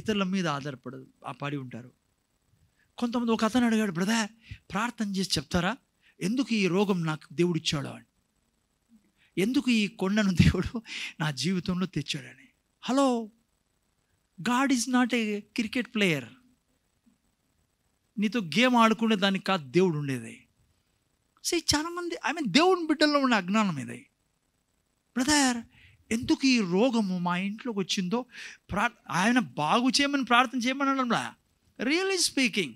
ఇతరుల మీద ఆధారపడదు ఆ పడి ఉంటారు కొంతమంది ఒక అతను అడిగాడు బ్రదర్ ప్రార్థన చేసి చెప్తారా ఎందుకు ఈ రోగం నాకు దేవుడు ఇచ్చాడు అని ఎందుకు ఈ కొండను దేవుడు నా జీవితంలో తెచ్చాడని hello God is not a cricket player నీతో గేమ్ ఆడుకునే దానికి కాదు దేవుడు ఉండేది సో చాలామంది ఐ మీన్ దేవుని బిడ్డల్లో ఉన్న అజ్ఞానం ఇది బ్రదర్ ఎందుకు ఈ రోగము మా ఇంట్లోకి వచ్చిందో ప్రా ఆయన బాగు చేయమని ప్రార్థన చేయమని అనడంలా రియల్లీ స్పీకింగ్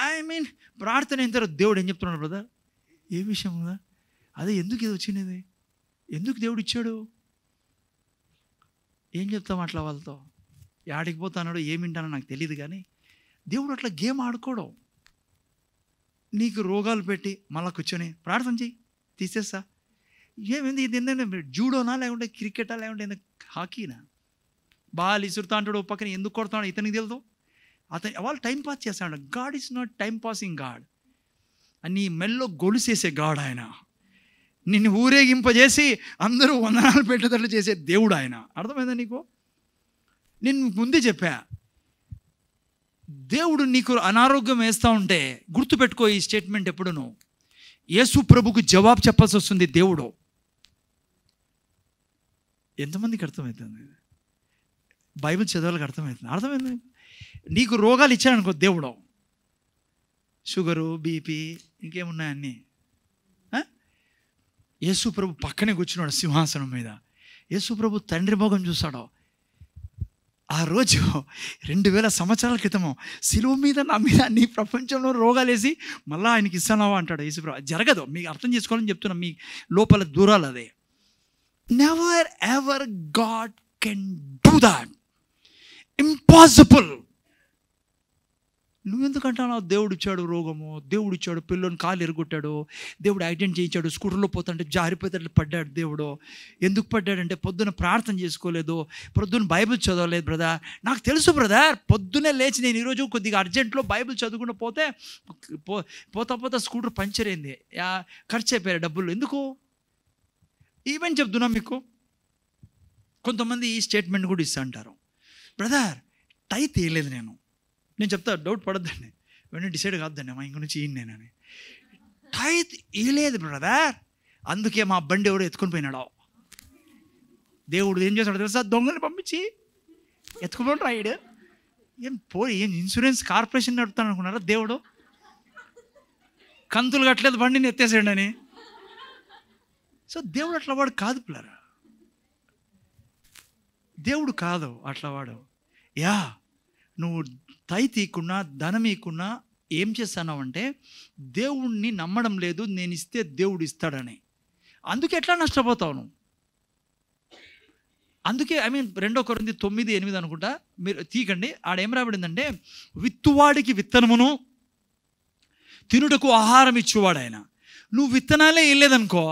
ఐ మీన్ ప్రార్థన అయిన తర్వాత దేవుడు ఏం చెప్తున్నాడు బ్రదర్ ఏ విషయం కదా అదే ఎందుకు ఇది వచ్చినది ఎందుకు దేవుడు ఇచ్చాడు ఏం చెప్తాం అట్లా వాళ్ళతో యాడికి పోతానాడు ఏమింటానో నాకు తెలియదు కానీ దేవుడు అట్లా గేమ్ ఆడుకోవడం నీకు రోగాలు పెట్టి మళ్ళా కూర్చొని ప్రార్థన చెయ్యి తీసేస్తా ఏమైంది ఇది ఏంటంటే జూడోనా లేకుంటే క్రికెటా లేకుంటే హాకీనా బాల్ ఇసురుతా అంటాడు పక్కన ఎందుకు కొడతాడు ఇతనికి తెలియదు అతను వాళ్ళు టైం పాస్ చేస్తాడు God is not time passing God అని మెల్లో గొలుసేసే గాడ్ ఆయన నిన్ను ఊరేగింపజేసి అందరూ వందనాలు పెట్టేటట్లు చేసే దేవుడు ఆయన అర్థమైందా నీకు నేను ముందే చెప్పా దేవుడు నీకు అనారోగ్యం వేస్తూ ఉంటే గుర్తుపెట్టుకో ఈ స్టేట్మెంట్ ఎప్పుడునో యేసు ప్రభుకు జవాబు చెప్పాల్సి వస్తుంది దేవుడు ఎంతమందికి అర్థమవుతుంది బైబిల్ చదవాలకు అర్థమవుతుంది అర్థమైంది నీకు రోగాలు ఇచ్చాడనుకో దేవుడు షుగరు బీపీ ఇంకేమున్నాయన్ని యేసు ప్రభు పక్కనే కూర్చున్నాడు సింహాసనం మీద ప్రభు తండ్రి భోగం చూశాడు ఆ రోజు రెండు వేల సంవత్సరాల క్రితము సిలువ మీద నా మీద నీ ప్రపంచంలో రోగాలేసి మళ్ళీ ఆయనకి ఇస్తానావా అంటాడు యేసుప్రభు జరగదు మీకు అర్థం చేసుకోవాలని చెప్తున్నా మీ లోపల దూరాలు అదే never ever God can do that impossible నువ్వెందుకంటున్నావు దేవుడు ఇచ్చాడు రోగము దేవుడు ఇచ్చాడు పిల్లని కాలు ఎరుగుట్టాడు దేవుడు యాక్సిడెంట్ చేయించాడు స్కూటర్లో పోతుంటే జారిపోతే పడ్డాడు దేవుడు ఎందుకు పడ్డాడంటే పొద్దున ప్రార్థన చేసుకోలేదు పొద్దున బైబిల్ చదవలేదు బ్రదర్ నాకు తెలుసు బ్రదర్ పొద్దునే లేచి నేను ఈరోజు కొద్దిగా అర్జెంట్లో బైబిల్ చదువుకుండా పోతే పోతా పోతా స్కూటర్ పంచర్ అయింది ఖర్చు అయిపోయారు డబ్బులు ఎందుకు ఈవెన్ చెప్తున్నా మీకు కొంతమంది ఈ స్టేట్మెంట్ కూడా ఇస్తా అంటారు బ్రదర్ టై తీయలేదు నేను నేను చెప్తా డౌట్ పడద్దండి వెంటనే డిసైడ్ కాదండి మా ఇంక నుంచి ఈయన నేనని టై తీయలేదు బ్రదర్ అందుకే మా బండి ఎవడో ఎత్తుకొని పోయినాడో దేవుడు ఏం చేస్తాడు తెలుసా దొంగని పంపించి ఎత్తుకుపోయి రాయిడు ఏం పో ఏం ఇన్సూరెన్స్ కార్పొరేషన్ నడుపుతాను అనుకున్నారా దేవుడు కంతులు కట్టలేదు బండిని అని సో దేవుడు అట్లా వాడు కాదు పిల్లరా దేవుడు కాదు అట్లా వాడు యా నువ్వు తై తీయకున్నా ధనం ఇకున్నా ఏం చేశానావు అంటే దేవుణ్ణి నమ్మడం లేదు నేను ఇస్తే దేవుడు ఇస్తాడని అందుకే ఎట్లా నష్టపోతావు నువ్వు అందుకే ఐ మీన్ రెండో కొరింది తొమ్మిది ఎనిమిది అనుకుంటా మీరు తీకండి ఆడేం రాబడిందంటే విత్తువాడికి విత్తనమును తినుటకు ఆహారం ఇచ్చేవాడు ఆయన నువ్వు విత్తనాలే వేయలేదనుకో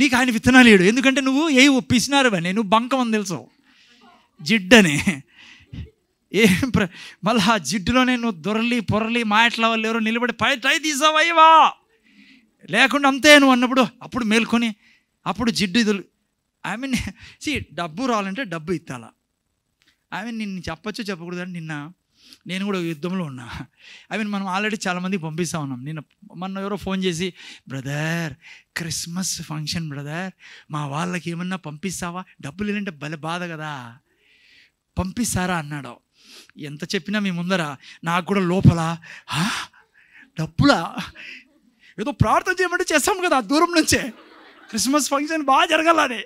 నీకు ఆయన విత్తనాలు ఇడు ఎందుకంటే నువ్వు ఏ పిసినారు అని నువ్వు బంకం అని తెలుసు జిడ్డని ఏం ప్ర మళ్ళీ ఆ జిడ్డులోనే నువ్వు దొరలి పొరలి మాయట్ల వాళ్ళు ఎవరో నిలబడి పై ట్రై తీసావయ్యవా లేకుండా అంతే నువ్వు అన్నప్పుడు అప్పుడు మేల్కొని అప్పుడు జిడ్డు ఇదులు ఐ మీన్ సి డబ్బు రావాలంటే డబ్బు ఇత్తాల ఐ మీన్ నిన్ను చెప్పచ్చు చెప్పకూడదు నిన్న నేను కూడా యుద్ధంలో ఉన్నా ఐ మీన్ మనం ఆల్రెడీ చాలామంది పంపిస్తూ ఉన్నాం నేను మొన్న ఎవరో ఫోన్ చేసి బ్రదర్ క్రిస్మస్ ఫంక్షన్ బ్రదర్ మా వాళ్ళకి ఏమన్నా పంపిస్తావా డబ్బులు లేదంటే బల బాధ కదా పంపిస్తారా అన్నాడు ఎంత చెప్పినా మీ ముందర నాకు కూడా లోపల డబ్బులా ఏదో ప్రార్థన చేయమంటే చేస్తాం కదా దూరం నుంచే క్రిస్మస్ ఫంక్షన్ బాగా జరగాలి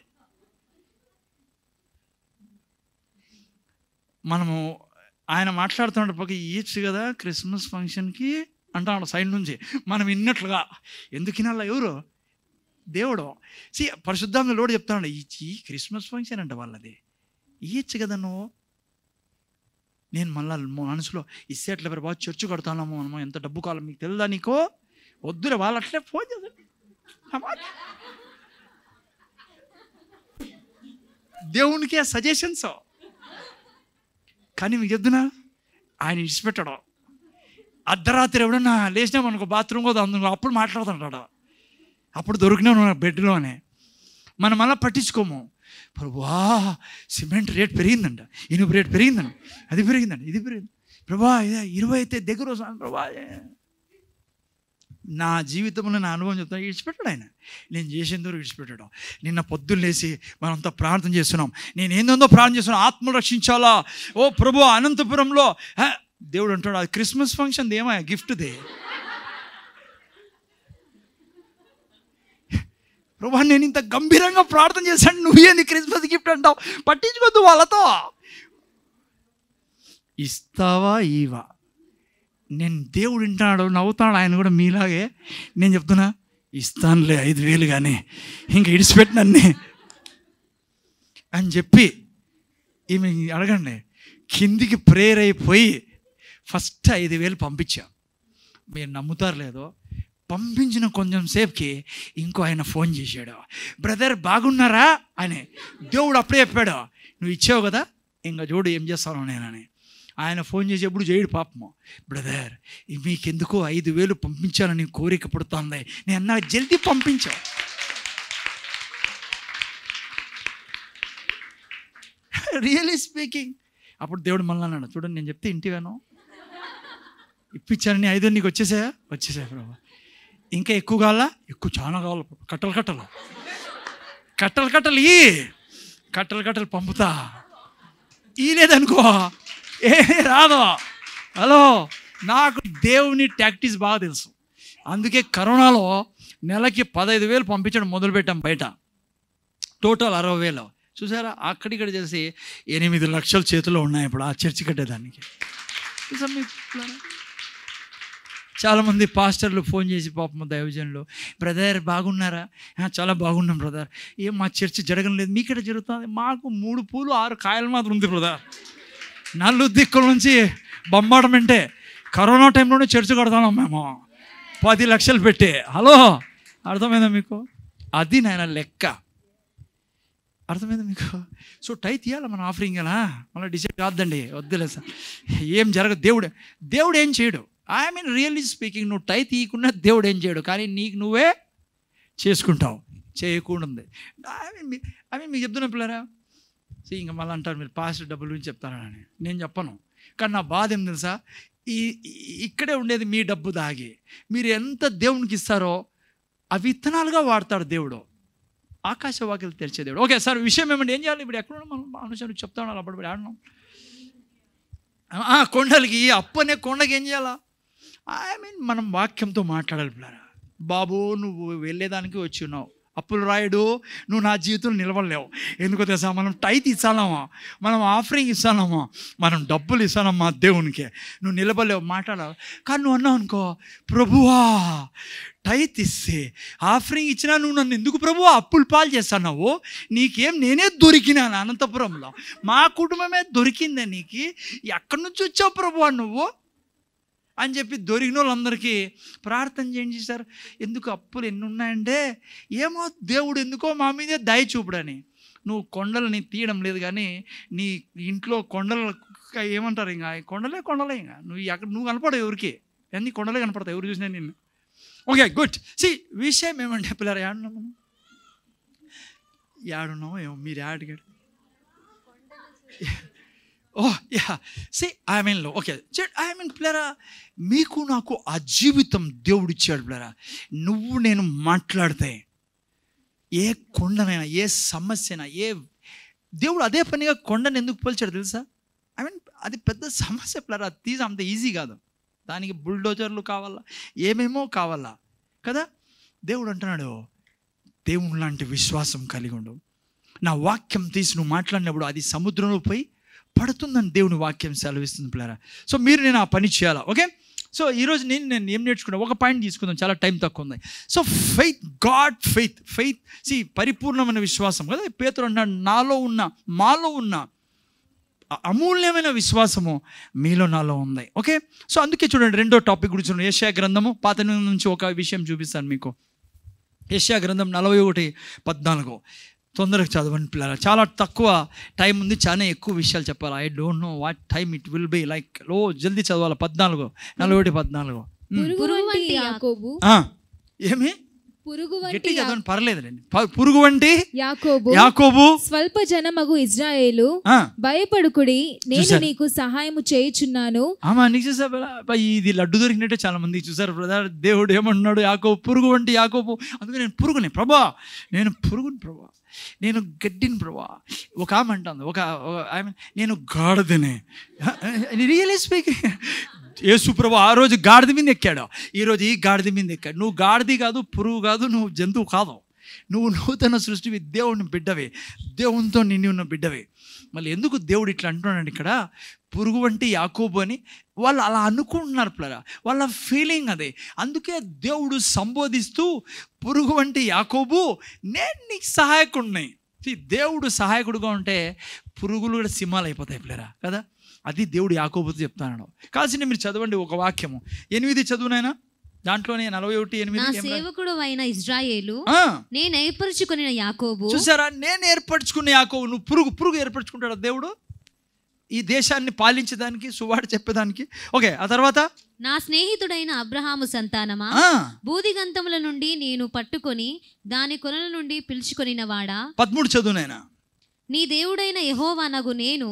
మనము ఆయన మాట్లాడుతున్నాడు పక్క ఇయ్యచ్చు కదా క్రిస్మస్ ఫంక్షన్కి అంటాడు సైడ్ నుంచి మనం విన్నట్లుగా ఎందుకు వినాలా ఎవరు దేవుడు సి పరిశుద్ధాంగ లోడు చెప్తాడు ఈ క్రిస్మస్ ఫంక్షన్ అంట వాళ్ళది ఈచ్ కదా నువ్వు నేను మళ్ళా మనసులో ఇస్తే అట్లా బాగా చర్చ్ కడతానము మనము ఎంత డబ్బు కావాలి మీకు తెలుదా నీకో వద్దురే వాళ్ళు అట్లే ఫోన్ చేస్తారు దేవునికే సజెషన్స్ కానీ మీకు చెప్తున్నా ఆయన ఇచ్చిపెట్టాడు అర్ధరాత్రి ఎవడన్నా లేచినా మనకు బాత్రూమ్ కూడా అందుకు అప్పుడు మాట్లాడుతుంటాడు అప్పుడు దొరికినా బెడ్లోనే మనం అలా పట్టించుకోము ప్రభా సిమెంట్ రేట్ పెరిగిందంట ఇనుపు రేట్ పెరిగిందండి అది పెరిగిందండి ఇది పెరిగింది ప్రభా ఇరవై అయితే దగ్గర వస్తాను ప్రభా నా జీవితంలో నా అనుభవం చెప్తాను విడిచిపెట్టాడు ఆయన నేను చేసేందుకు విడిచిపెట్టాడు నిన్న పొద్దున్న లేచి మనంతా ప్రార్థన చేస్తున్నాం నేను ఏందో ప్రార్థన చేస్తున్నాను ఆత్మ రక్షించాలా ఓ ప్రభు అనంతపురంలో దేవుడు అంటాడు అది క్రిస్మస్ ఫంక్షన్ గిఫ్ట్ గిఫ్ట్దే ప్రభా నేను ఇంత గంభీరంగా ప్రార్థన చేశాను నువ్వు ఏంది క్రిస్మస్ గిఫ్ట్ అంటావు పట్టించుకోద్దు వాళ్ళతో ఇస్తావా ఈవా నేను దేవుడు వింటాడు నవ్వుతాడు ఆయన కూడా మీలాగే నేను చెప్తున్నా ఇస్తానులే ఐదు వేలు కానీ ఇంకా ఇడిచిపెట్టినన్ని అని చెప్పి ఈమె అడగండి కిందికి ప్రేర్ అయిపోయి ఫస్ట్ ఐదు వేలు పంపించాం మీరు నమ్ముతారు లేదో పంపించిన కొంచెం సేపుకి ఇంకో ఆయన ఫోన్ చేశాడు బ్రదర్ బాగున్నారా అని దేవుడు అప్పుడే చెప్పాడు నువ్వు ఇచ్చావు కదా ఇంకా చూడు ఏం చేస్తానో నేనని ఆయన ఫోన్ చేసేప్పుడు చేయడు పాపము బ్రదర్ మీకెందుకో ఐదు వేలు పంపించాలని కోరిక పడుతుంది నేను అన్నా జల్దీ పంపించా రియలీ స్పీకింగ్ అప్పుడు దేవుడు మళ్ళీ అన్నాడు చూడండి నేను చెప్తే ఇంటివేను ఇప్పించానని ఐదు నీకు వచ్చేసాయా వచ్చేసాయి బ్రబా ఇంకా ఎక్కువ కావాలా ఎక్కువ చాలా కావాలి కట్టలు కట్టలు కట్టలు కట్టలు ఈ కట్టలు కట్టలు పంపుతా ఈ లేదనుకో ఏమీ రాదు హలో నాకు దేవుని టాక్టీస్ బాగా తెలుసు అందుకే కరోనాలో నెలకి పదహైదు వేలు పంపించడం మొదలుపెట్టాం బయట టోటల్ అరవై వేలు చూసారా అక్కడిక్కడ చేసి ఎనిమిది లక్షల చేతిలో ఉన్నాయి ఇప్పుడు ఆ చర్చి కట్టేదానికి చాలామంది పాస్టర్లు ఫోన్ చేసి పాపం దైవజనులు బ్రదర్ బాగున్నారా చాలా బాగున్నాం బ్రదర్ ఏం మా చర్చ జరగడం లేదు మీకెట జరుగుతుంది మాకు మూడు పూలు ఆరు కాయలు మాత్రం ఉంది బ్రదర్ నలుగు దిక్కుల నుంచి బొమ్మాడం అంటే కరోనా టైంలోనే చర్చ కడతాం మేము పది లక్షలు పెట్టి హలో అర్థమైందా మీకు అది నాయన లెక్క అర్థమైంది మీకు సో టై తీయాలి మన ఆఫరింగ్ ఎలా మళ్ళీ డిసైడ్ కాదండి వద్దులే సార్ ఏం జరగదు దేవుడు దేవుడు ఏం చేయడు ఐ మీన్ రియల్లీ స్పీకింగ్ నువ్వు టై తీయకుండా దేవుడు ఏం చేయడు కానీ నీకు నువ్వే చేసుకుంటావు చేయకుండా ఉంది ఐ మీన్ ఐ మీన్ మీకు చెప్తున్నా పిల్లరా సో ఇంకా మళ్ళీ అంటారు మీరు పాస్టర్ డబ్బులు గురించి చెప్తారని నేను చెప్పను కానీ నా బాధ ఏం తెలుసా ఈ ఇక్కడే ఉండేది మీ డబ్బు దాగి మీరు ఎంత దేవునికి ఇస్తారో అవి విత్తనాలుగా వాడతాడు దేవుడు ఆకాశవాకిలు తెరిచే దేవుడు ఓకే సార్ విషయం ఏమంటే ఏం చేయాలి ఇప్పుడు ఎక్కడ మనం అనుసరించి చెప్తా అప్పుడు అప్పుడప్పుడు ఆడడం కొండలకి అప్పనే కొండకి ఏం చేయాలా ఐ మీన్ మనం వాక్యంతో మాట్లాడాలి బాబు నువ్వు వెళ్ళేదానికి వచ్చి ఉన్నావు అప్పులు రాయుడు నువ్వు నా జీవితంలో నిలవలేవు ఎందుకు తెలుసా మనం టైత్ ఇచ్చాలమ్మా మనం ఆఫరింగ్ ఇస్తానమ్మా మనం డబ్బులు ఇస్తానమ్మా దేవునికి నువ్వు నిలబలేవు మాట్లాడాలి కానీ నువ్వు అన్నావు అనుకో ప్రభువా టైత్ ఇస్తే ఆఫరింగ్ ఇచ్చినా నువ్వు నన్ను ఎందుకు ప్రభు అప్పులు పాలు చేస్తున్నావు నీకేం నేనే దొరికినాను అనంతపురంలో మా కుటుంబమే దొరికిందే నీకు ఎక్కడి నుంచి వచ్చావు ప్రభు నువ్వు అని చెప్పి దొరికిన వాళ్ళందరికీ ప్రార్థన చేయండి సార్ ఎందుకు అప్పులు ఎన్ని ఉన్నాయంటే ఏమో దేవుడు ఎందుకో మా మీదే దయ చూపుడని నువ్వు కొండలని తీయడం లేదు కానీ నీ ఇంట్లో కొండలు ఏమంటారు ఇంకా కొండలే కొండలే ఇంకా నువ్వు ఎక్కడ నువ్వు కనపడవు ఎవరికి అన్ని కొండలే కనపడతావు ఎవరు చూసినా నిన్ను ఓకే గుడ్ సి విషయం ఏమంటే పిల్లలు ఏడున్నాం మనం ఏమో మీరు ఏడుగాడు ఓ యా సి లో ఓకే ఐ మీన్ ప్లేరా మీకు నాకు ఆ జీవితం దేవుడిచ్చాడు ప్లేరా నువ్వు నేను మాట్లాడితే ఏ కొండనైనా ఏ సమస్య అయినా ఏ దేవుడు అదే పనిగా కొండను ఎందుకు పోల్చాడు తెలుసా ఐ మీన్ అది పెద్ద సమస్య ప్లేరా తీసి అంత ఈజీ కాదు దానికి బుల్డోజర్లు కావాలా ఏమేమో కావాలా కదా దేవుడు అంటున్నాడు దేవుడు లాంటి విశ్వాసం కలిగి ఉండు నా వాక్యం తీసి నువ్వు మాట్లాడినప్పుడు అది సముద్రంలో పోయి పడుతుందని దేవుని వాక్యం సెలవిస్తుంది పిల్లరా సో మీరు నేను ఆ పని చేయాలా ఓకే సో ఈరోజు నేను నేను ఏం నేర్చుకున్నా ఒక పాయింట్ తీసుకుందాం చాలా టైం తక్కువ ఉంది so faith God faith faith సి పరిపూర్ణమైన విశ్వాసం కదా పేతురు అన్నాడు నాలో ఉన్న మాలో ఉన్న అమూల్యమైన విశ్వాసము మీలో నాలో ఉంది ఓకే సో అందుకే చూడండి రెండో టాపిక్ గురించి ఏషియా గ్రంథము పాత నుంచి ఒక విషయం చూపిస్తాను మీకు ఏషియా గ్రంథం నలభై ఒకటి పద్నాలుగు తొందరగా చదవండి పిల్లలు చాలా తక్కువ టైం ఉంది చాలా ఎక్కువ విషయాలు చెప్పాలి I don't know what time it will be like లో జల్దీ చదవాలి పద్నాలుగు నలభై పద్నాలుగు hmm. ఏమి పురుగు వంటి యాకోబు స్వల్ప జనమగు ఇజ్రాయేలు భయపడుకుడి నేను నీకు సహాయము చేయుచున్నాను ఇది లడ్డు దొరికినట్టే చాలా మంది చూసారు బ్రదర్ దేవుడు ఏమంటున్నాడు యాకోబు పురుగు వంటి యాకోబు అందుకే నేను పురుగుని ప్రభా నేను పురుగుని ప్రభా నేను గడ్డిని ప్రభా ఒక ఆమె అంటుంది ఒక మీన్ నేను గాడిదనే రియల్ స్పీక్ యేసు ప్రభు ఆ రోజు గాడిద మీద ఎక్కాడు ఈరోజు ఈ గాడిద మీద ఎక్కాడు నువ్వు గాడిది కాదు పురుగు కాదు నువ్వు జంతువు కాదు నువ్వు నూతన సృష్టివి దేవుని బిడ్డవే దేవునితో నిన్ను ఉన్న బిడ్డవే మళ్ళీ ఎందుకు దేవుడు ఇట్లా అంటున్నాడు ఇక్కడ పురుగు వంటి యాకోబు అని వాళ్ళు అలా అనుకుంటున్నారు ప్లరా వాళ్ళ ఫీలింగ్ అదే అందుకే దేవుడు సంబోధిస్తూ పురుగు వంటి యాకోబు నేను నీకు సహాయకుడినాయి దేవుడు సహాయకుడుగా ఉంటే పురుగులు కూడా సింహాలు అయిపోతాయి ప్లేరా కదా అది దేవుడు యాకోబుతో చెప్తాను కాసిన మీరు చదవండి ఒక వాక్యము ఎనిమిది చదువునైనా దాంట్లోనే నలభై ఒకటి ఎనిమిది సేవకుడు అయిన ఇజ్రాయేలు నేను ఏర్పరచుకుని యాకోబు చూసారా నేను ఏర్పరచుకున్న యాకోబు నువ్వు పురుగు పురుగు ఏర్పరచుకుంటాడు దేవుడు ఈ దేశాన్ని పాలించడానికి సువాడు చెప్పేదానికి ఓకే ఆ తర్వాత నా స్నేహితుడైన అబ్రహాము సంతానమా బూదిగంతముల నుండి నేను పట్టుకొని దాని కొనల నుండి పిలుచుకొనిన వాడా పద్మూడు చదువునైనా నీ దేవుడైన నగు నేను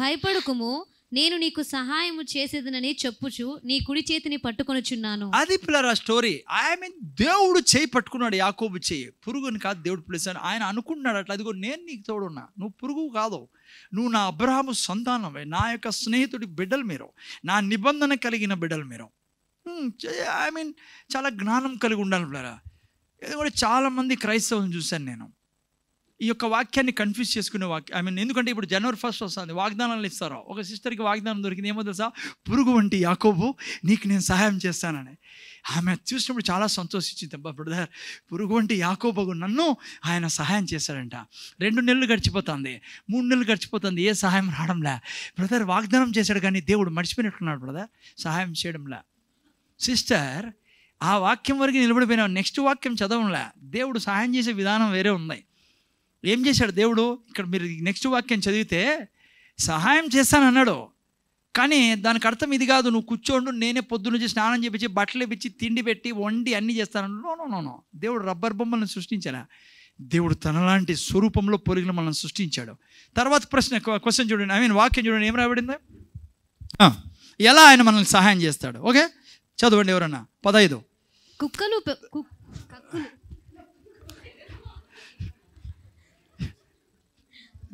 భయపడుకుము నేను నీకు సహాయం చేసేదనని చెప్పుచు నీ కుడి చేతిని పట్టుకొనుచున్నాను అది పిల్లరా స్టోరీ ఐ మీన్ దేవుడు చేయి పట్టుకున్నాడు యాకోబు చేయి పురుగుని కాదు దేవుడు పిలిచాను ఆయన అనుకుంటున్నాడు అట్లా అదిగో నేను నీకు తోడున్నా నువ్వు పురుగు కాదు నువ్వు నా అబ్రహాము సంతానమే నా యొక్క స్నేహితుడి బిడ్డలు మీరు నా నిబంధన కలిగిన బిడ్డలు మీరు ఐ మీన్ చాలా జ్ఞానం కలిగి ఉండాలి పిల్లరా ఇది కూడా చాలామంది క్రైస్తవులను చూశాను నేను ఈ యొక్క వాక్యాన్ని కన్ఫ్యూజ్ చేసుకునే వాక్యం ఐ మీన్ ఎందుకంటే ఇప్పుడు జనవరి ఫస్ట్ వస్తుంది వాగ్దానాలు ఇస్తారు ఒక సిస్టర్కి వాగ్దానం దొరికింది ఏమో తెలుసా పురుగు వంటి యాకోబు నీకు నేను సహాయం చేస్తానని ఆమె చూసినప్పుడు చాలా సంతోషించింది అబ్బా బ్రదర్ పురుగు వంటి యాకోబగు నన్ను ఆయన సహాయం చేశాడంట రెండు నెలలు గడిచిపోతుంది మూడు నెలలు గడిచిపోతుంది ఏ సహాయం రావడంలే బ్రదర్ వాగ్దానం చేశాడు కానీ దేవుడు మర్చిపోయినట్టున్నాడు బ్రదర్ సహాయం చేయడంలే సిస్టర్ ఆ వాక్యం వరకు నిలబడిపోయినా నెక్స్ట్ వాక్యం చదవడంలే దేవుడు సహాయం చేసే విధానం వేరే ఉన్నాయి ఏం చేశాడు దేవుడు ఇక్కడ మీరు నెక్స్ట్ వాక్యం చదివితే సహాయం చేస్తానన్నాడు కానీ దానికి అర్థం ఇది కాదు నువ్వు కూర్చోండు నేనే పొద్దు నుంచి స్నానం చేపించి బట్టలు ఇప్పించి తిండి పెట్టి వండి అన్నీ చేస్తాను నో నో నో దేవుడు రబ్బర్ బొమ్మలను సృష్టించాను దేవుడు తనలాంటి స్వరూపంలో పొరుగులు మనల్ని సృష్టించాడు తర్వాత ప్రశ్న క్వశ్చన్ చూడండి ఐ మీన్ వాక్యం చూడండి ఏం రాబడింది ఎలా ఆయన మనల్ని సహాయం చేస్తాడు ఓకే చదవండి ఎవరన్నా పదహైదు కుక్కలు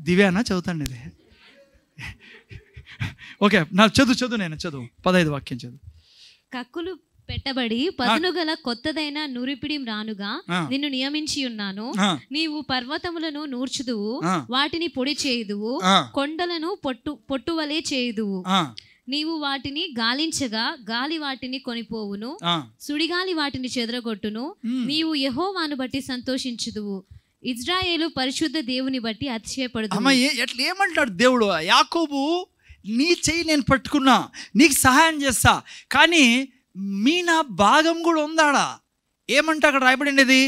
దివ్యానా చదువుతాను ఇది ఓకే నా చదువు చదువు నేను చదువు పదహైదు వాక్యం చదువు కక్కులు పెట్టబడి పదును గల కొత్తదైన నూరిపిడి రానుగా నిన్ను నియమించి ఉన్నాను నీవు పర్వతములను నూర్చుదువు వాటిని పొడి చేయుదువు కొండలను పొట్టు పొట్టువలే చేయుదువు నీవు వాటిని గాలించగా గాలి వాటిని కొనిపోవును సుడిగాలి వాటిని చెదరగొట్టును నీవు యహోవాను బట్టి సంతోషించుదువు ఇజ్రాయేలు పరిశుద్ధ దేవుని బట్టి అతిశయపడు ఎట్లా ఏమంటాడు దేవుడు యాకోబు నీ చెయ్యి నేను పట్టుకున్నా నీకు సహాయం చేస్తా కానీ మీ నా భాగం కూడా ఉందాడా ఏమంటే అక్కడ రాయబడినది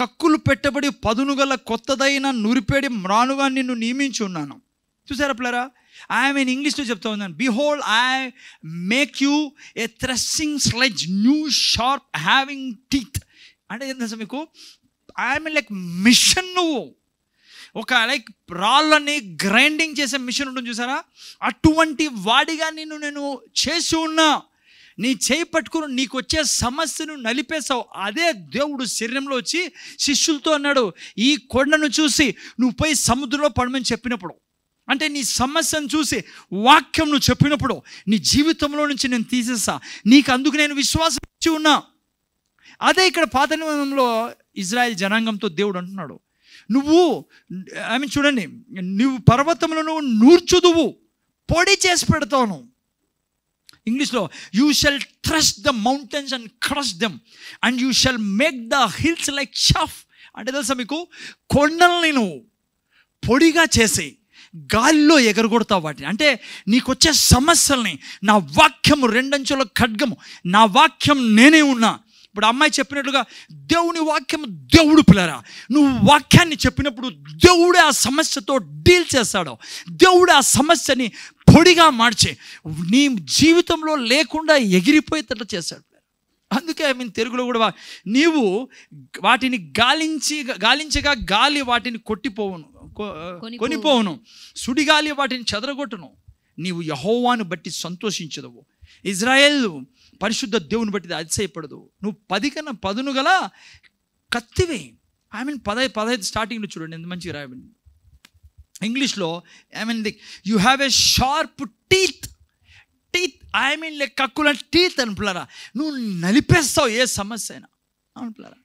కక్కులు పెట్టబడి పదునుగల కొత్తదైన నురిపేడి మ్రానుగా నిన్ను నియమించి ఉన్నాను చూసారా పిల్లరా ఐ మీన్ ఇంగ్లీష్లో చెప్తా ఉన్నాను behold I make you a threshing sledge new sharp having teeth అంటే ఏంటంటే మీకు ఐఎమ్ లైక్ మిషన్ నువ్వు ఒక లైక్ రాళ్ళని గ్రైండింగ్ చేసే మిషన్ ఉంటుంది చూసారా అటువంటి వాడిగా నేను నేను చేసి ఉన్నా నీ చేయి పట్టుకుని నీకు వచ్చే సమస్యను నలిపేశావు అదే దేవుడు శరీరంలో వచ్చి శిష్యులతో అన్నాడు ఈ కొండను చూసి నువ్వు పోయి సముద్రంలో పడమని చెప్పినప్పుడు అంటే నీ సమస్యను చూసి వాక్యం నువ్వు చెప్పినప్పుడు నీ జీవితంలో నుంచి నేను తీసేసా నీకు అందుకు నేను విశ్వాసం ఇచ్చి ఉన్నా అదే ఇక్కడ పాత నిబంధనలో ఇజ్రాయెల్ జనాంగంతో దేవుడు అంటున్నాడు నువ్వు ఐ మీన్ చూడండి నువ్వు పర్వతములను నూర్చుదువు పొడి చేసి పెడతావు ఇంగ్లీష్లో you shall trust the mountains and crush them and you shall make the hills like chaff అంటే తెలుసా మీకు కొండల్ని నువ్వు పొడిగా చేసి గాలిలో ఎగరగొడతావు వాటిని అంటే నీకొచ్చే సమస్యల్ని నా వాక్యము రెండంచుల ఖడ్గము నా వాక్యం నేనే ఉన్నా ఇప్పుడు అమ్మాయి చెప్పినట్లుగా దేవుని వాక్యం దేవుడు పిల్లరా నువ్వు వాక్యాన్ని చెప్పినప్పుడు దేవుడే ఆ సమస్యతో డీల్ చేస్తాడు దేవుడు ఆ సమస్యని పొడిగా మార్చే నీ జీవితంలో లేకుండా ఎగిరిపోయేటట్లు చేశాడు అందుకే ఐ మీన్ తెలుగులో కూడా నీవు వాటిని గాలించి గాలించగా గాలి వాటిని కొట్టిపోవును కొనిపోవును సుడిగాలి వాటిని చెదరగొట్టును నీవు యహోవాను బట్టి సంతోషించదవు ఇజ్రాయెల్ పరిశుద్ధ దేవుని బట్టి అతిశయపడదు నువ్వు పది కన్నా పదును గల కత్తివే ఐ మీన్ పదై పదహైదు స్టార్టింగ్లో చూడండి ఎంత మంచిగా రాయబడింది ఇంగ్లీష్లో I mean the you have a sharp teeth teeth I mean like కక్కుల టీత్ అనుకున్నారా నువ్వు నలిపేస్తావు ఏ సమస్య అయినా అనుకున్నారా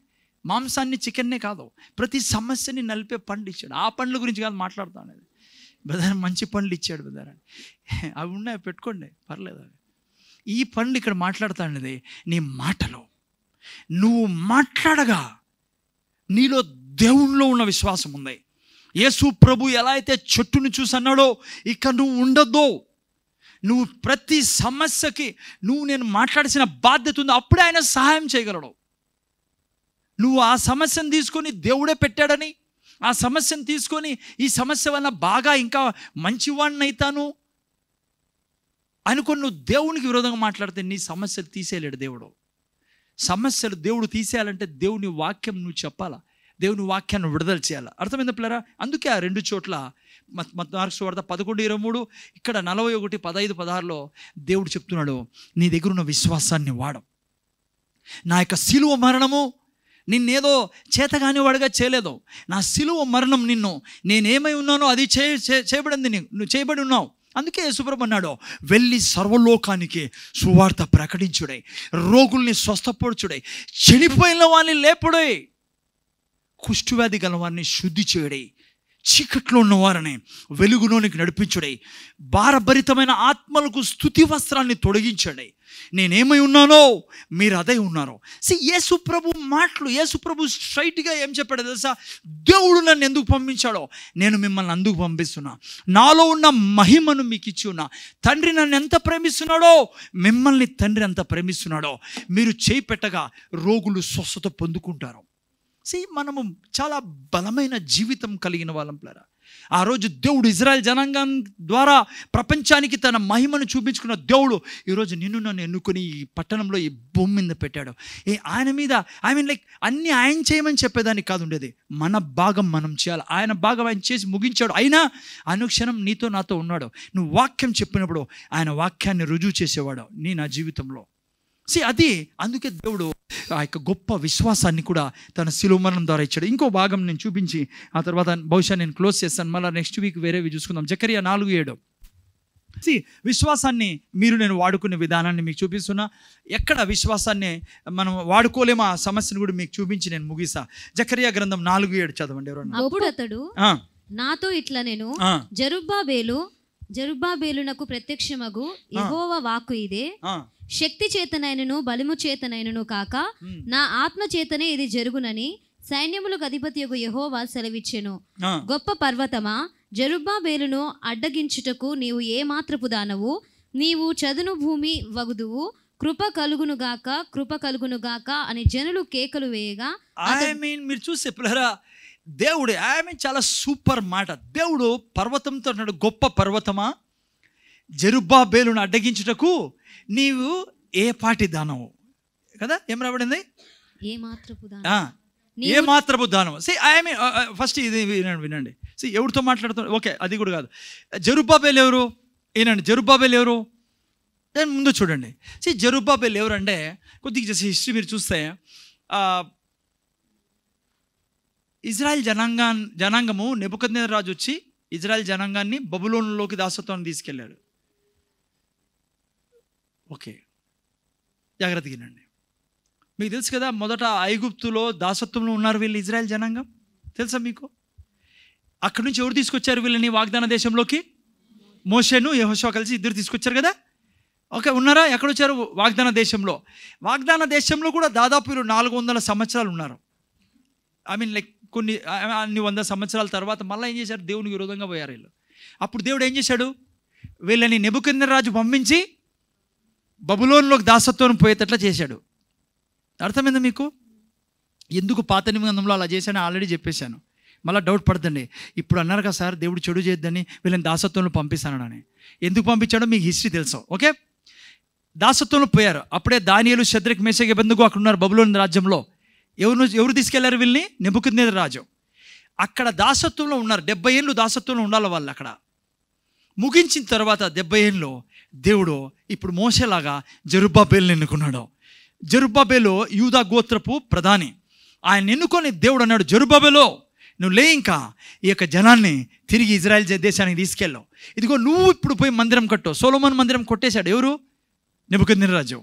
మాంసాన్ని చికెన్నే కాదు ప్రతి సమస్యని నలిపే పండు ఇచ్చాడు ఆ పండ్ల గురించి కాదు మాట్లాడుతాను బ్రదర్ మంచి పండ్లు ఇచ్చాడు బ్రదర్ అవి ఉన్నాయి పెట్టుకోండి పర్లేదు అవి ఈ పనులు ఇక్కడ మాట్లాడతానది నీ మాటలో నువ్వు మాట్లాడగా నీలో దేవుణ్ణిలో ఉన్న విశ్వాసం ఉంది యేసు ప్రభు ఎలా అయితే చెట్టుని చూసి అన్నాడో ఇక నువ్వు ఉండద్దు నువ్వు ప్రతి సమస్యకి నువ్వు నేను మాట్లాడిసిన బాధ్యత ఉంది అప్పుడే ఆయన సహాయం చేయగలడు నువ్వు ఆ సమస్యను తీసుకొని దేవుడే పెట్టాడని ఆ సమస్యను తీసుకొని ఈ సమస్య వల్ల బాగా ఇంకా మంచివాడిని అవుతాను అనుకుని నువ్వు దేవునికి విరోధంగా మాట్లాడితే నీ సమస్యలు తీసేయలేడు దేవుడు సమస్యలు దేవుడు తీసేయాలంటే దేవుని వాక్యం నువ్వు చెప్పాలా దేవుని వాక్యాన్ని విడుదల చేయాలి అర్థమైంది పిల్లరా అందుకే ఆ రెండు చోట్ల మార్క్స్ వార్త పదకొండు ఇరవై మూడు ఇక్కడ నలభై ఒకటి పదహైదు పదహారులో దేవుడు చెప్తున్నాడు నీ దగ్గర ఉన్న విశ్వాసాన్ని వాడం నా యొక్క సిలువ మరణము నిన్నేదో చేతగాని వాడిగా చేయలేదు నా సిలువ మరణం నిన్ను నేనేమై ఉన్నానో అది చేయబడింది నువ్వు చేయబడి ఉన్నావు అందుకే యశుప్రభు అన్నాడు వెళ్ళి సర్వలోకానికి సువార్త ప్రకటించుడై రోగుల్ని స్వస్థపరచుడై చెడిపోయిన వారిని లేపుడై కుష్ఠువ్యాధి గల వారిని శుద్ధి చేయడై చీకట్లో ఉన్నవారని వెలుగులోనికి నడిపించుడై భారభరితమైన ఆత్మలకు స్థుతి వస్త్రాన్ని తొడిగించడై నేనేమై ఉన్నానో మీరు అదే ఉన్నారు సి యేసు ప్రభు మాటలు యేసు ప్రభు స్ట్రైట్గా ఏం చెప్పాడు తెలుసా దేవుడు నన్ను ఎందుకు పంపించాడో నేను మిమ్మల్ని అందుకు పంపిస్తున్నా నాలో ఉన్న మహిమను మీకు ఇచ్చి ఉన్నా తండ్రి నన్ను ఎంత ప్రేమిస్తున్నాడో మిమ్మల్ని తండ్రి ఎంత ప్రేమిస్తున్నాడో మీరు చేయి పెట్టగా రోగులు స్వస్థత పొందుకుంటారు సి మనము చాలా బలమైన జీవితం కలిగిన వాళ్ళం ప్లారా ఆ రోజు దేవుడు ఇజ్రాయెల్ జనాంగం ద్వారా ప్రపంచానికి తన మహిమను చూపించుకున్న దేవుడు ఈరోజు నిన్ను నన్ను ఎన్నుకొని ఈ పట్టణంలో ఈ భూమి మీద పెట్టాడు ఏ ఆయన మీద ఐ మీన్ లైక్ అన్నీ ఆయన చేయమని చెప్పేదాన్ని కాదు ఉండేది మన భాగం మనం చేయాలి ఆయన భాగం ఆయన చేసి ముగించాడు అయినా అనుక్షణం నీతో నాతో ఉన్నాడు నువ్వు వాక్యం చెప్పినప్పుడు ఆయన వాక్యాన్ని రుజువు చేసేవాడు నీ నా జీవితంలో సి అది అందుకే దేవుడు ఆ యొక్క గొప్ప విశ్వాసాన్ని కూడా తన శిలుమరణం ద్వారా ఇచ్చాడు ఇంకో భాగం నేను చూపించి ఆ తర్వాత బహుశా నేను క్లోజ్ చేస్తాను మళ్ళీ నెక్స్ట్ వీక్ వేరేవి చూసుకుందాం జకరియా నాలుగు ఏడు సి విశ్వాసాన్ని మీరు నేను వాడుకునే విధానాన్ని మీకు చూపిస్తున్నా ఎక్కడ విశ్వాసాన్ని మనం వాడుకోలేము ఆ సమస్యను కూడా మీకు చూపించి నేను ముగిసా జకరియా గ్రంథం నాలుగు ఏడు చదవండి ఎవరన్నా అప్పుడు అతడు నాతో ఇట్లా నేను జరుబ్బాబేలు జరుబ్బాబేలునకు ప్రత్యక్షమగు ఎగోవ వాకు ఇదే శక్తి చేతనైనను బలిము చేతనైనను కాక నా ఆత్మ చేతనే ఇది జరుగునని సైన్యములకు అధిపతి యొక్క యహోవా సెలవిచ్చెను గొప్ప పర్వతమా జరుబ్బా బేలును అడ్డగించుటకు నీవు ఏ మాత్రపు దానవు నీవు చదును భూమి వగుదువు కృప కలుగును గాక కృప కలుగును గాక అని జనులు కేకలు వేయగా ఐ మీన్ మీరు చూసి ప్లరా దేవుడు ఐ మీన్ చాలా సూపర్ మాట దేవుడు పర్వతంతో గొప్ప పర్వతమా జరుబ్బా బేలును అడ్డగించుటకు నీవు ఏ పాటి దానవు కదా ఏం రాబడింది ఏ మాత్రపు ఏ మాత్రపు దానం సే ఐ మీన్ ఫస్ట్ ఇది వినండి వినండి సే ఎవరితో మాట్లాడుతున్నారు ఓకే అది కూడా కాదు జరుబాబేలు ఎవరు ఏనండి జరుబాబేలు ఎవరు దాని ముందు చూడండి సీ జరుబాబేలు ఎవరు అంటే కొద్దిగా హిస్టరీ మీరు చూస్తే ఇజ్రాయెల్ జనాంగా జనాంగము నెబుకద్నేర రాజు వచ్చి ఇజ్రాయెల్ జనాంగాన్ని బబులోన్లోకి దాసత్వాన్ని తీసుకెళ్ళాడు ఓకే జాగ్రత్తగా వినండి మీకు తెలుసు కదా మొదట ఐగుప్తులో దాసత్వంలో ఉన్నారు వీళ్ళు ఇజ్రాయెల్ జనాంగం తెలుసా మీకు అక్కడి నుంచి ఎవరు తీసుకొచ్చారు వీళ్ళని వాగ్దాన దేశంలోకి మోషను యహోషో కలిసి ఇద్దరు తీసుకొచ్చారు కదా ఓకే ఉన్నారా ఎక్కడొచ్చారు వాగ్దాన దేశంలో వాగ్దాన దేశంలో కూడా దాదాపు వీళ్ళు నాలుగు వందల సంవత్సరాలు ఉన్నారు ఐ మీన్ లైక్ కొన్ని అన్ని వంద సంవత్సరాల తర్వాత మళ్ళీ ఏం చేశారు దేవునికి విరోధంగా పోయారు వీళ్ళు అప్పుడు దేవుడు ఏం చేశాడు వీళ్ళని నెబుకిందర్ రాజు పంపించి బబులోన్లోకి దాసత్వం పోయేటట్లా చేశాడు అర్థమైందా మీకు ఎందుకు పాత నిబంధనలో అలా చేశాను ఆల్రెడీ చెప్పేశాను మళ్ళీ డౌట్ పడదండి ఇప్పుడు అన్నారు కదా సార్ దేవుడు చెడు చేద్దని వీళ్ళని దాసత్వంలో పంపిస్తానని ఎందుకు పంపించాడో మీకు హిస్టరీ తెలుసు ఓకే దాసత్వంలో పోయారు అప్పుడే దానియలు శద్రిక్ మేసే ఇబ్బందికు అక్కడ ఉన్నారు బబులోని రాజ్యంలో ఎవరు ఎవరు తీసుకెళ్లారు వీళ్ళని నెబుకుద్నేద రాజు అక్కడ దాసత్వంలో ఉన్నారు డెబ్బై ఏళ్ళు దాసత్వంలో ఉండాలి వాళ్ళు అక్కడ ముగించిన తర్వాత డెబ్బై ఏళ్ళు దేవుడు ఇప్పుడు మోసేలాగా జరుబ్బాబేల్ని ఎన్నుకున్నాడు జరుబ్బాబేలో యూదా గోత్రపు ప్రధాని ఆయన ఎన్నుకొని దేవుడు అన్నాడు జరుబాబేలో నువ్వు లే ఇంకా ఈ యొక్క జనాన్ని తిరిగి ఇజ్రాయెల్ దేశానికి తీసుకెళ్ళావు ఇదిగో నువ్వు ఇప్పుడు పోయి మందిరం కట్టు సోలోమన్ మందిరం కొట్టేశాడు ఎవరు నిబుకందిన రాజు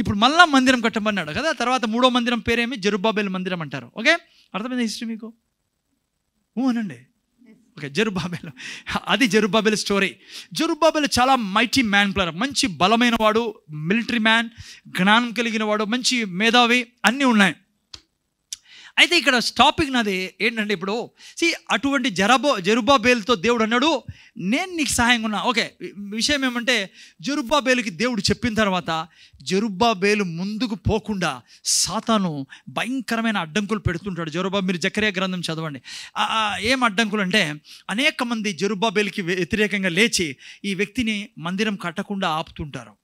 ఇప్పుడు మళ్ళా మందిరం కట్టమన్నాడు కదా తర్వాత మూడో మందిరం పేరేమి జరుబాబేల్ మందిరం అంటారు ఓకే అర్థమైంది హిస్టరీ మీకు అనండి ఓకే జరుబాబెల్ అది జరుబాబెల్ స్టోరీ జరుబాబెల్ చాలా మైటీ మ్యాన్ ప్లర్ మంచి బలమైన వాడు మిలిటరీ మ్యాన్ జ్ఞానం కలిగిన వాడు మంచి మేధావి అన్నీ ఉన్నాయి అయితే ఇక్కడ టాపిక్ నాది ఏంటంటే ఇప్పుడు సి అటువంటి జరబో జరుబాబేలుతో దేవుడు అన్నాడు నేను నీకు సహాయంగా ఉన్నా ఓకే విషయం ఏమంటే జరుబాబేలుకి దేవుడు చెప్పిన తర్వాత జరుబాబేలు ముందుకు పోకుండా సాతాను భయంకరమైన అడ్డంకులు పెడుతుంటాడు జరుబాబు మీరు జకరే గ్రంథం చదవండి ఏం అడ్డంకులు అంటే అనేక మంది జరుబాబేలుకి వ్యతిరేకంగా లేచి ఈ వ్యక్తిని మందిరం కట్టకుండా ఆపుతుంటారు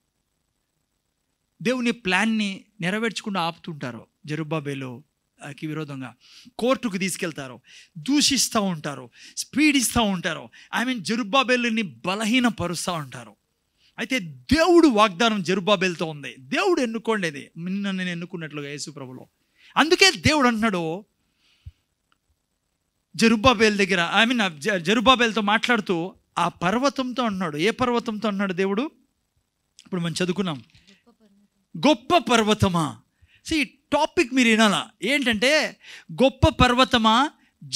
దేవుని ప్లాన్ని నెరవేర్చకుండా ఆపుతుంటారు జరుబాబేలు కి విరోధంగా కోర్టుకు తీసుకెళ్తారు దూషిస్తూ ఉంటారు స్పీడ్ ఇస్తూ ఉంటారు ఐ మీన్ జరుబాబెల్ని బలహీనపరుస్తూ ఉంటారు అయితే దేవుడు వాగ్దానం జరుబాబెల్తో ఉంది దేవుడు ఎన్నుకోండి నిన్న నేను ఎన్నుకున్నట్లుగా యేసు ప్రభులో అందుకే దేవుడు అంటున్నాడు జరుబాబేల్ దగ్గర ఐ మీన్ జరుబాబేల్తో మాట్లాడుతూ ఆ పర్వతంతో అన్నాడు ఏ పర్వతంతో అన్నాడు దేవుడు ఇప్పుడు మనం చదువుకున్నాం గొప్ప పర్వతమా సి టాపిక్ మీరు వినాలా ఏంటంటే గొప్ప పర్వతమా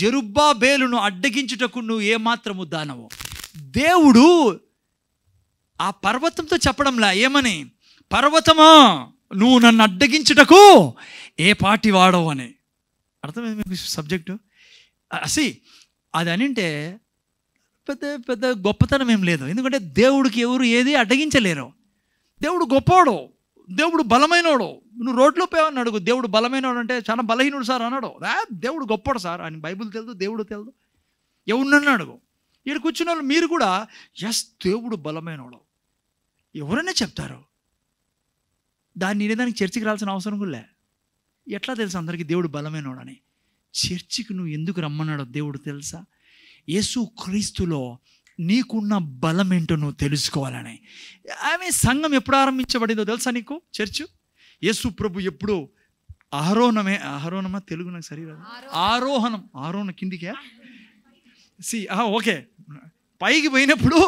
జరుబ్బా బేలును అడ్డగించుటకు నువ్వు ఏమాత్రము దానవు దేవుడు ఆ పర్వతంతో చెప్పడంలా ఏమని పర్వతమా నువ్వు నన్ను అడ్డగించుటకు ఏ పాటి వాడవు అని అర్థమైంది మీకు సబ్జెక్టు అసి అది అనింటే పెద్ద పెద్ద గొప్పతనం ఏం లేదు ఎందుకంటే దేవుడికి ఎవరు ఏది అడ్డగించలేరు దేవుడు గొప్పవాడు దేవుడు బలమైనోడు నువ్వు రోడ్లో పోయావని అడుగు దేవుడు బలమైనవాడు అంటే చాలా బలహీనుడు సార్ అన్నాడు రా దేవుడు గొప్పడు సార్ అని బైబుల్ తెలుదు దేవుడు తెలుదు ఎవరినన్నా అడుగు ఇక్కడ కూర్చున్న వాళ్ళు మీరు కూడా ఎస్ దేవుడు బలమైనోడు ఎవరైనా చెప్తారు దాన్ని దానికి చర్చికి రావాల్సిన అవసరం కూడా ఎట్లా తెలుసు అందరికీ దేవుడు బలమైనోడని చర్చికి నువ్వు ఎందుకు రమ్మన్నాడో దేవుడు తెలుసా యేసు క్రీస్తులో నీకున్న బలం ఏంటో నువ్వు తెలుసుకోవాలని ఆమె సంఘం ఎప్పుడు ఆరంభించబడిందో తెలుసా నీకు చర్చు యేసు ప్రభు ఎప్పుడు ఆరోహణమే ఆరోహణమా తెలుగు నాకు సరిరాదు ఆరోహణం ఆరోహణ కిందికే సి ఓకే పైకి పోయినప్పుడు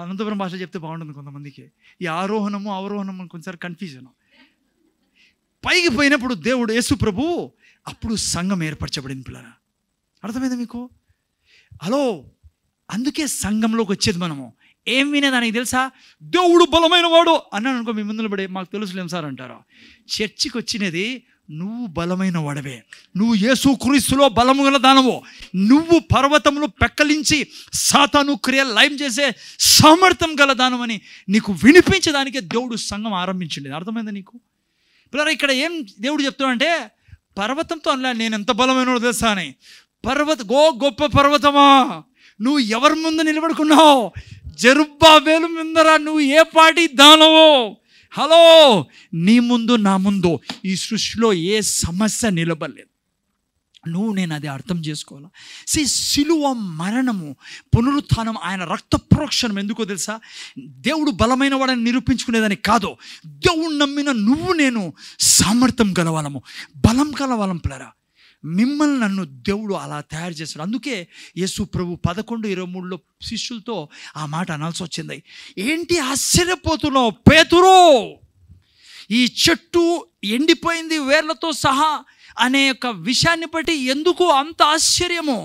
అనంతపురం భాష చెప్తే బాగుంటుంది కొంతమందికి ఈ ఆరోహణము అవరోహణము కొంచెం కన్ఫ్యూజన్ పైకి పోయినప్పుడు దేవుడు యేసు ప్రభు అప్పుడు సంఘం ఏర్పరచబడింది పిల్లరా అర్థమైంది మీకు హలో అందుకే సంఘంలోకి వచ్చేది మనము ఏం వినేదానికి తెలుసా దేవుడు బలమైన వాడు అన్నాను అనుకో మీ ముందు పడే మాకు తెలుసులేం సార్ అంటారు చర్చికి వచ్చినది నువ్వు బలమైన వాడవే నువ్వు యేసు క్రీస్తులో బలము గల దానవు నువ్వు పర్వతములు పెక్కలించి సాతాను క్రియ లయం చేసే సామర్థ్యం గల దానమని నీకు వినిపించడానికే దేవుడు సంఘం ఆరంభించండి అర్థమైంది నీకు పిల్లరా ఇక్కడ ఏం దేవుడు చెప్తున్నాడంటే పర్వతంతో అనలే నేను ఎంత బలమైన తెలుసా అని పర్వత గో గొప్ప పర్వతమా నువ్వు ఎవరి ముందు నిలబడుకున్నావు జరుబ్బా వేలు ముందరా నువ్వు ఏ పాటి దానవో హలో నీ ముందు నా ముందు ఈ సృష్టిలో ఏ సమస్య నిలబడలేదు నువ్వు నేను అది అర్థం చేసుకోవాలా సి సిలువ మరణము పునరుత్థానం ఆయన రక్త ప్రోక్షణం ఎందుకో తెలుసా దేవుడు బలమైన వాడని నిరూపించుకునేదని కాదు దేవుడు నమ్మిన నువ్వు నేను సామర్థ్యం కలవాలము బలం కలవాలం ప్లరా మిమ్మల్ని నన్ను దేవుడు అలా తయారు చేస్తాడు అందుకే యేసు ప్రభు పదకొండు ఇరవై మూడులో శిష్యులతో ఆ మాట అనాల్సి వచ్చింది ఏంటి ఆశ్చర్యపోతున్నావు పేతురు ఈ చెట్టు ఎండిపోయింది వేర్లతో సహా అనే యొక్క విషయాన్ని బట్టి ఎందుకు అంత ఆశ్చర్యము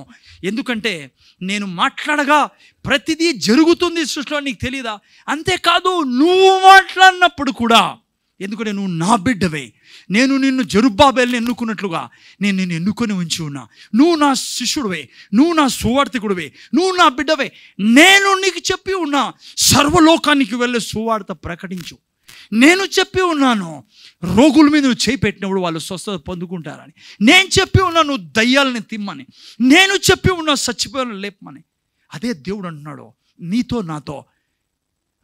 ఎందుకంటే నేను మాట్లాడగా ప్రతిదీ జరుగుతుంది సృష్టిలో నీకు తెలీదా అంతేకాదు నువ్వు మాట్లాడినప్పుడు కూడా ఎందుకంటే నువ్వు నా బిడ్డవే నేను నిన్ను జరుబ్బాబేల్ని ఎన్నుకున్నట్లుగా నేను నిన్ను ఎన్నుకొని ఉంచి ఉన్నా నువ్వు నా శిష్యుడివే నువ్వు నా సువార్థికుడివే నువ్వు నా బిడ్డవే నేను నీకు చెప్పి ఉన్నా సర్వలోకానికి వెళ్ళే సువార్త ప్రకటించు నేను చెప్పి ఉన్నాను రోగుల మీద నువ్వు చేయి పెట్టినప్పుడు వాళ్ళు స్వస్థత పొందుకుంటారని నేను చెప్పి ఉన్నాను నువ్వు దయ్యాలని తిమ్మని నేను చెప్పి ఉన్నా చచ్చిపోయాను లేపమని అదే దేవుడు అంటున్నాడు నీతో నాతో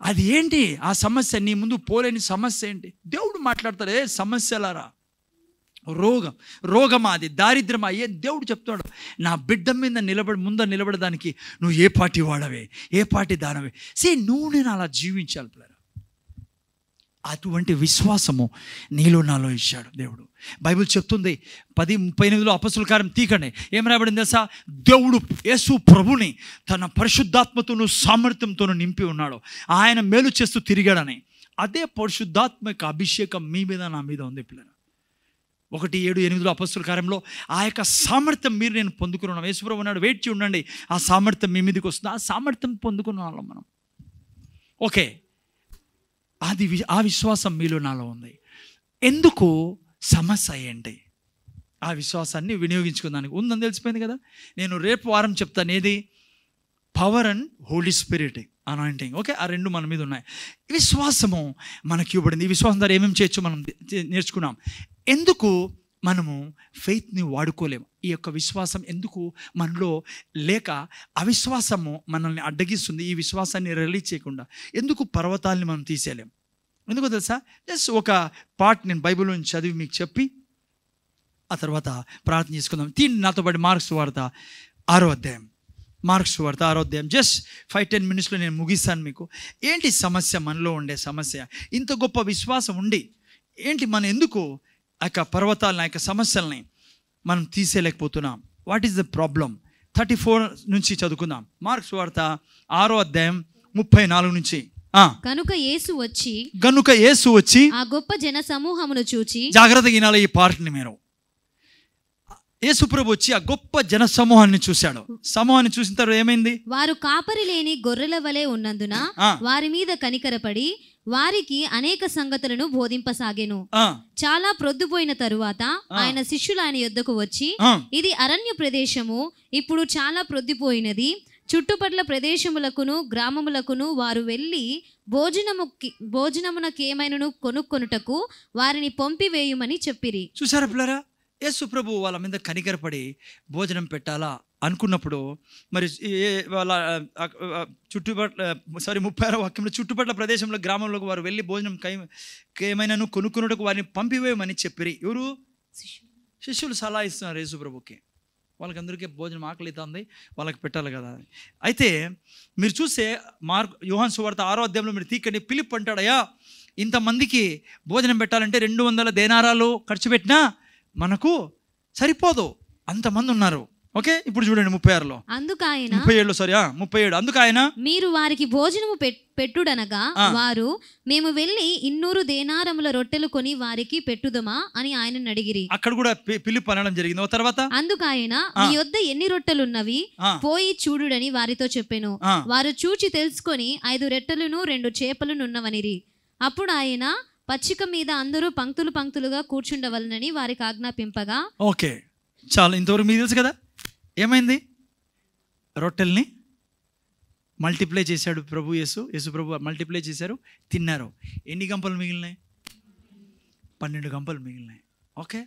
అది ఏంటి ఆ సమస్య నీ ముందు పోలేని సమస్య ఏంటి దేవుడు మాట్లాడతాడు ఏ సమస్యలారా రోగం రోగమా అది దారిద్ర్యమా ఏ దేవుడు చెప్తాడు నా బిడ్డ మీద నిలబడి ముందర నిలబడడానికి నువ్వు ఏ పాటి వాడవే ఏ పాటి దానవే సే నువ్వు నేను అలా జీవించాలి అటువంటి విశ్వాసము నీలో నాలో ఇచ్చాడు దేవుడు బైబిల్ చెప్తుంది పది ముప్పై ఎనిమిదిలో అపసుల కార్యం తీకండి ఏం రాబడింది తెలుసా దేవుడు యేసు ప్రభుని తన పరిశుద్ధాత్మతోను సామర్థ్యంతోను నింపి ఉన్నాడు ఆయన మేలు చేస్తూ తిరిగాడని అదే పరిశుద్ధాత్మక అభిషేకం మీ మీద నా మీద ఉంది పిల్లలు ఒకటి ఏడు ఎనిమిదిలో అపస్సుల కార్యంలో ఆ యొక్క సామర్థ్యం మీరు నేను పొందుకున్నాను యేసుప్రభు ఉన్నాడు వెయిట్ ఉండండి ఆ సామర్థ్యం మీ మీదకి వస్తుంది ఆ సామర్థ్యం పొందుకున్న వాళ్ళం మనం ఓకే అది ఆ విశ్వాసం మీలో నాలో ఉంది ఎందుకు సమస్య ఏంటి ఆ విశ్వాసాన్ని వినియోగించుకోదానికి ఉందని తెలిసిపోయింది కదా నేను రేపు వారం చెప్తాను ఏది power and Holy Spirit anointing okay ఆ రెండు మన మీద ఉన్నాయి విశ్వాసము మనకి ఇవ్వబడింది ఈ విశ్వాసం ద్వారా ఏమేమి చేయొచ్చు మనం నేర్చుకున్నాం ఎందుకు మనము ఫెయిత్ని వాడుకోలేము ఈ యొక్క విశ్వాసం ఎందుకు మనలో లేక అవిశ్వాసము మనల్ని అడ్డగిస్తుంది ఈ విశ్వాసాన్ని రిలీజ్ చేయకుండా ఎందుకు పర్వతాల్ని మనం తీసేయలేము ఎందుకు తెలుసా జస్ట్ ఒక పార్ట్ నేను బైబిల్ నుంచి చదివి మీకు చెప్పి ఆ తర్వాత ప్రార్థన చేసుకుందాం తిని నాతో పాటు మార్క్స్ వార్త ఆరో అధ్యాయం మార్క్స్ వార్త ఆరో అధ్యాయం జస్ట్ ఫైవ్ టెన్ మినిట్స్లో నేను ముగిస్తాను మీకు ఏంటి సమస్య మనలో ఉండే సమస్య ఇంత గొప్ప విశ్వాసం ఉండి ఏంటి మనం ఎందుకు ఆ యొక్క పర్వతాలని ఆ యొక్క సమస్యల్ని మనం తీసేయలేకపోతున్నాం what is the problem thirty four నుంచి చదువుకుందాం మార్క్స్ వార్త ఆరో అధ్యాయం ముప్పై నాలుగు నుంచి కనుక యేసు వచ్చి కనుక యేసు వచ్చి ఆ గొప్ప జన సమూహమును చూచి జాగ్రత్త గినాలి ఈ పాటని మీరు ప్రభు వచ్చి ఆ గొప్ప జన సమూహాన్ని చూశాడు సమూహాన్ని చూసిన తర్వాత ఏమైంది వారు కాపరి లేని గొర్రెల వలె ఉన్నందున వారి మీద కనికరపడి వారికి అనేక సంగతులను బోధింపసాగెను చాలా ప్రొద్దుపోయిన తరువాత ఆయన శిష్యులు ఆయన యుద్ధకు వచ్చి ఇది అరణ్య ప్రదేశము ఇప్పుడు చాలా ప్రొద్దుపోయినది చుట్టుపట్ల ప్రదేశములకును గ్రామములకును వారు వెళ్ళి భోజనము భోజనమునకేమైనను కొనుక్కొనుటకు వారిని పంపివేయమని చెప్పిరి చూసారా యేసు ప్రభు వాళ్ళ మీద కనికరపడి భోజనం పెట్టాలా అనుకున్నప్పుడు మరి వాళ్ళ చుట్టుపట్ల సారీ ముప్పై ఆరో వాక్యంలో చుట్టుపట్ల ప్రదేశంలో గ్రామంలోకి వారు వెళ్ళి భోజనం కై ఏమైనాను కొనుక్కున్నట్టుకు వారిని పంపివేయమని చెప్పిరి ఎవరు శిష్యులు సలహా ఇస్తున్నారు యేసు ప్రభుకి వాళ్ళకందరికీ భోజనం ఆకలితోంది వాళ్ళకి పెట్టాలి కదా అయితే మీరు చూస్తే మార్క్ యోహాన్ సువార్త ఆరో అధ్యాయంలో మీరు తీకండి పిలిప్ అంటాడయా ఇంతమందికి భోజనం పెట్టాలంటే రెండు వందల దేనారాలు ఖర్చు పెట్టినా మనకు సరిపోదు అంతమంది ఉన్నారు ఓకే ఇప్పుడు చూడండి ముప్పై ఆరులో అందుకు ఆయన ముప్పై ఏడులో సారీ ముప్పై ఏడు అందుకు ఆయన మీరు వారికి భోజనము పెట్టుడనగా వారు మేము వెళ్ళి ఇన్నూరు దేనారముల రొట్టెలు కొని వారికి పెట్టుదమా అని ఆయన అడిగిరి అక్కడ కూడా పిలుపు అనడం జరిగింది తర్వాత అందుకు ఆయన మీ యొద్ద ఎన్ని రొట్టెలు ఉన్నవి పోయి చూడుడని వారితో చెప్పాను వారు చూచి తెలుసుకొని ఐదు రొట్టెలను రెండు ఉన్నవనిరి అప్పుడు ఆయన పచ్చిక మీద అందరూ పంక్తులు పంక్తులుగా కూర్చుండవలనని వారికి ఆజ్ఞాపింపగా ఓకే చాలా ఇంతవరకు మీకు తెలుసు కదా ఏమైంది రొట్టెల్ని మల్టిప్లై చేశాడు ప్రభు యేసు యేసు ప్రభు మల్టిప్లై చేశారు తిన్నారు ఎన్ని గంపలు మిగిలినాయి పన్నెండు గంపలు మిగిలినాయి ఓకే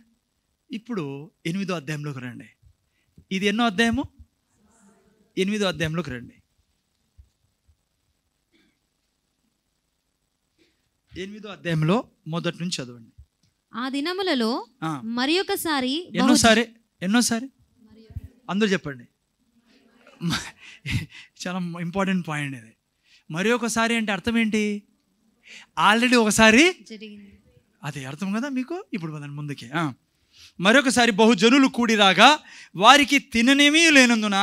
ఇప్పుడు ఎనిమిదో అధ్యాయంలోకి రండి ఇది ఎన్నో అధ్యాయము ఎనిమిదో అధ్యాయంలోకి రండి ఎనిమిదో అధ్యాయంలో మొదటి నుంచి చదవండి ఆ దినములలో మరి ఒకసారి ఎన్నోసారి ఎన్నోసారి అందరూ చెప్పండి చాలా ఇంపార్టెంట్ పాయింట్ ఇది మరి ఒకసారి అంటే అర్థం ఏంటి ఆల్రెడీ ఒకసారి అది అర్థం కదా మీకు ఇప్పుడు పదండి ముందుకే మరొకసారి బహుజనులు కూడిరాగా వారికి తిననేమీ లేనందున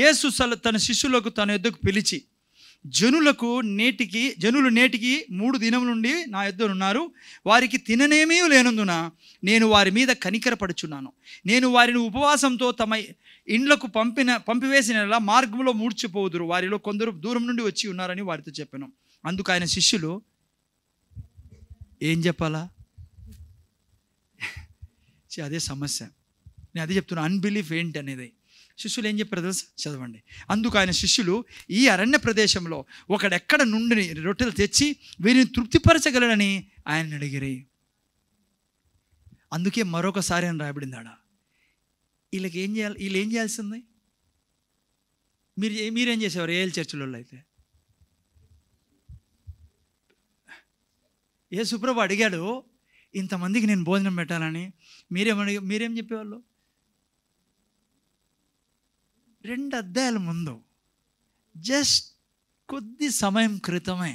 యేసు తన శిష్యులకు తన ఎద్దుకు పిలిచి జనులకు నేటికి జనులు నేటికి మూడు దినముల నుండి నా ఉన్నారు వారికి తిననేమీ లేనందున నేను వారి మీద కనికరపడుచున్నాను నేను వారిని ఉపవాసంతో తమ ఇండ్లకు పంపిన పంపివేసిన మార్గంలో మూడ్చిపోదురు వారిలో కొందరు దూరం నుండి వచ్చి ఉన్నారని వారితో చెప్పాను అందుకు ఆయన శిష్యులు ఏం చెప్పాలా అదే సమస్య నేను అదే చెప్తున్నాను అన్బిలీఫ్ ఏంటి అనేది శిష్యులు ఏం చెప్పారు తెలుసు చదవండి అందుకు ఆయన శిష్యులు ఈ అరణ్య ప్రదేశంలో ఒకడెక్కడ నుండి రొట్టెలు తెచ్చి వీరిని తృప్తిపరచగలడని ఆయన అడిగిరి అందుకే మరొకసారి అని రాయబడింది ఆడ వీళ్ళకి ఏం చేయాలి వీళ్ళు ఏం చేయాల్సింది మీరు మీరేం చేసేవారు ఏఎల్ చర్చిలో అయితే ఏ సుప్రభు అడిగాడు ఇంతమందికి నేను భోజనం పెట్టాలని మీరేమడి మీరేం చెప్పేవాళ్ళు రెండు అధ్యాయాల ముందు జస్ట్ కొద్ది సమయం క్రితమే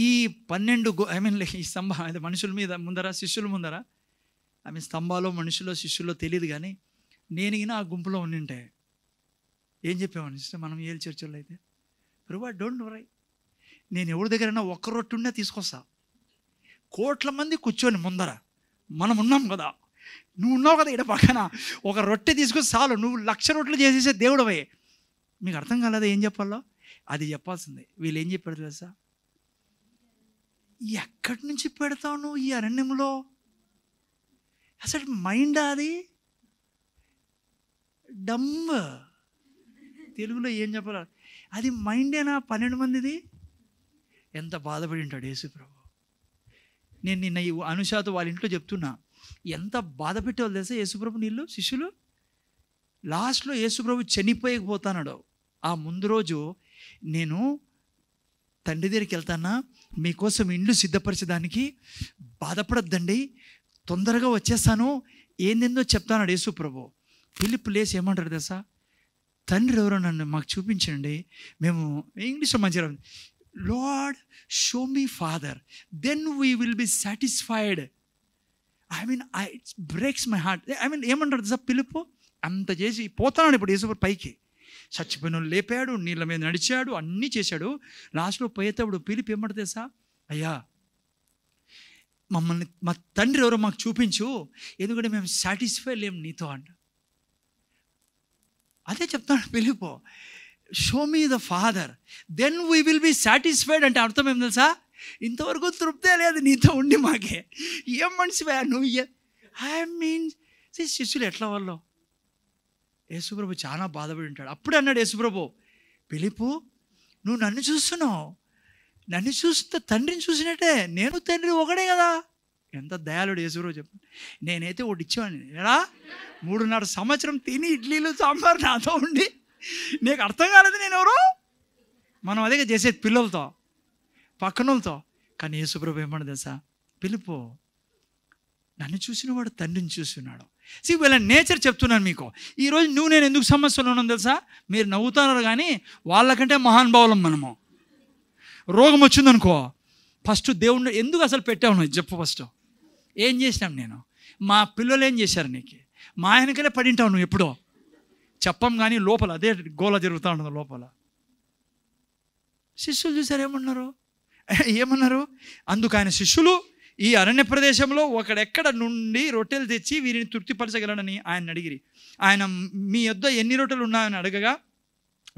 ఈ పన్నెండు గో ఐ మీన్ ఈ స్తంభ అయితే మనుషుల మీద ముందర శిష్యుల ముందర ఐ మీన్ స్తంభాలో మనుషుల్లో శిష్యుల్లో తెలియదు కానీ నేను ఆ గుంపులో ఉండింటే ఏం చెప్పేవాడిని సిస్టర్ మనం ఏం చర్చలు అయితే ప్రభా డోంట్ వరై నేను ఎవరి దగ్గరైనా ఒక్క ఉండే తీసుకొస్తా కోట్ల మంది కూర్చొని ముందర మనం ఉన్నాం కదా నువ్వు ఉన్నావు కదా ఇక్కడ పక్కన ఒక రొట్టె తీసుకొని చాలు నువ్వు లక్ష రొట్టెలు చేసేసే దేవుడవే మీకు అర్థం కాలేదు ఏం చెప్పాలో అది చెప్పాల్సిందే వీళ్ళు ఏం చెప్పారు తెలుసా ఎక్కడి నుంచి పెడతావు నువ్వు ఈ అరణ్యంలో అసలు మైండ్ అది డమ్ తెలుగులో ఏం చెప్పాల అది మైండేనా పన్నెండు మందిది ఎంత బాధపడి ఉంటాడు ప్రభు నేను నిన్న ఈ అనుషాతో వాళ్ళ ఇంట్లో చెప్తున్నా ఎంత బాధ పెట్టేవాళ్ళు తెలుసా యేసుప్రభు నీళ్ళు శిష్యులు లాస్ట్లో యేసుప్రభు చనిపోయకపోతానాడు ఆ ముందు రోజు నేను తండ్రి దగ్గరికి వెళ్తానా మీకోసం ఇండ్లు సిద్ధపరచడానికి బాధపడద్దండి తొందరగా వచ్చేస్తాను ఏందేందో చెప్తానాడు యేసుప్రభు ఫిలిప్ లేసి ఏమంటాడు తెలుసా తండ్రి ఎవరో నన్ను మాకు చూపించండి మేము ఇంగ్లీష్లో మంచిగా Lord show me Father then we will be satisfied I mean I breaks my heart I mean ఏమంటారు సార్ పిలుపు అంత చేసి పోతున్నాడు ఇప్పుడు యేసు పైకి చచ్చిపోయిన లేపాడు నీళ్ళ మీద నడిచాడు అన్నీ చేశాడు లాస్ట్లో పోయేటప్పుడు పిలిపి ఏమంటుంది తెలుసా అయ్యా మమ్మల్ని మా తండ్రి ఎవరో మాకు చూపించు ఎందుకంటే మేము సాటిస్ఫై లేం నీతో అంట అదే చెప్తాను పిలిపో show me the Father then we will be satisfied అంటే అర్థం ఏం తెలుసా ఇంతవరకు తృప్తే లేదు నీతో ఉండి మాకే ఏం మనిషివా నువ్వు ఏ ఐ మీన్ శిష్యులు ఎట్లా వాళ్ళు యేసుప్రభు చాలా బాధపడి ఉంటాడు అప్పుడే అన్నాడు యేసుప్రభు పిలుపు నువ్వు నన్ను చూస్తున్నావు నన్ను చూస్తే తండ్రిని చూసినట్టే నేను తండ్రి ఒకడే కదా ఎంత దయాళుడు యేసుప్రభు చెప్పు నేనైతే ఒకటి ఇచ్చేవాడిని ఎలా మూడున్నర సంవత్సరం తిని ఇడ్లీలు సాంబారు నాతో ఉండి నీకు అర్థం కాలేదు నేను ఎవరు మనం అదే చేసేది పిల్లలతో పక్కనలతో కానీ యేసుప్రభు ఏమన్నా తెలుసా పిలుపు నన్ను చూసినవాడు తండ్రిని చూస్తున్నాడు సి వీళ్ళ నేచర్ చెప్తున్నాను మీకు ఈరోజు నువ్వు నేను ఎందుకు సమస్యలు ఉన్నాను తెలుసా మీరు నవ్వుతున్నారు కానీ వాళ్ళకంటే మహానుభావులం మనము రోగం వచ్చిందనుకో ఫస్ట్ దేవుడు ఎందుకు అసలు పెట్టావు చెప్పు ఫస్ట్ ఏం చేసినాం నేను మా పిల్లలు ఏం చేశారు నీకు మా ఆయనకలే పడింటావు నువ్వు ఎప్పుడో చెప్పం కానీ లోపల అదే గోల జరుగుతూ ఉంటుంది లోపల శిష్యులు చూసారు ఏమన్నారు ఏమన్నారు అందుకు ఆయన శిష్యులు ఈ అరణ్య ప్రదేశంలో ఒకడెక్కడ నుండి రొట్టెలు తెచ్చి వీరిని తృప్తిపరచగలనని ఆయన అడిగిరి ఆయన మీ యొద్ద ఎన్ని రొట్టెలు ఉన్నాయని అడగగా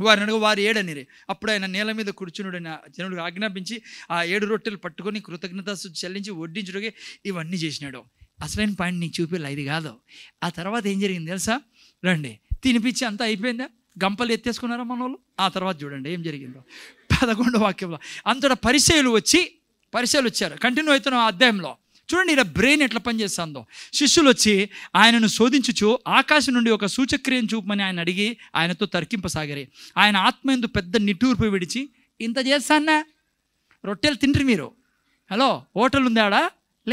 వారిని అడుగు వారు ఏడనిరే అప్పుడు ఆయన నేల మీద కూర్చుని జనుడు ఆజ్ఞాపించి ఆ ఏడు రొట్టెలు పట్టుకొని కృతజ్ఞత చెల్లించి వడ్డించుడికి ఇవన్నీ చేసినాడు అసలైన పాయింట్ నీకు చూపిల్లా ఇది కాదు ఆ తర్వాత ఏం జరిగింది తెలుసా రండి తినిపించి అంతా అయిపోయిందా గంపలు ఎత్తేసుకున్నారా మన వాళ్ళు ఆ తర్వాత చూడండి ఏం జరిగిందో పదకొండు వాక్యంలో అంతటా పరిచయలు వచ్చి పరిచయలు వచ్చారు కంటిన్యూ అవుతున్న అధ్యాయంలో చూడండి ఇలా బ్రెయిన్ ఎట్లా పనిచేస్తుందో శిష్యులు వచ్చి ఆయనను శోధించుచు ఆకాశం నుండి ఒక సూచక్రియను చూపమని ఆయన అడిగి ఆయనతో తర్కింపసాగరి ఆయన ఆత్మ ఎందు పెద్ద నిట్టూర్పు విడిచి ఇంత చేస్తానా రొట్టెలు తింటారు మీరు హలో హోటల్ ఉందాడా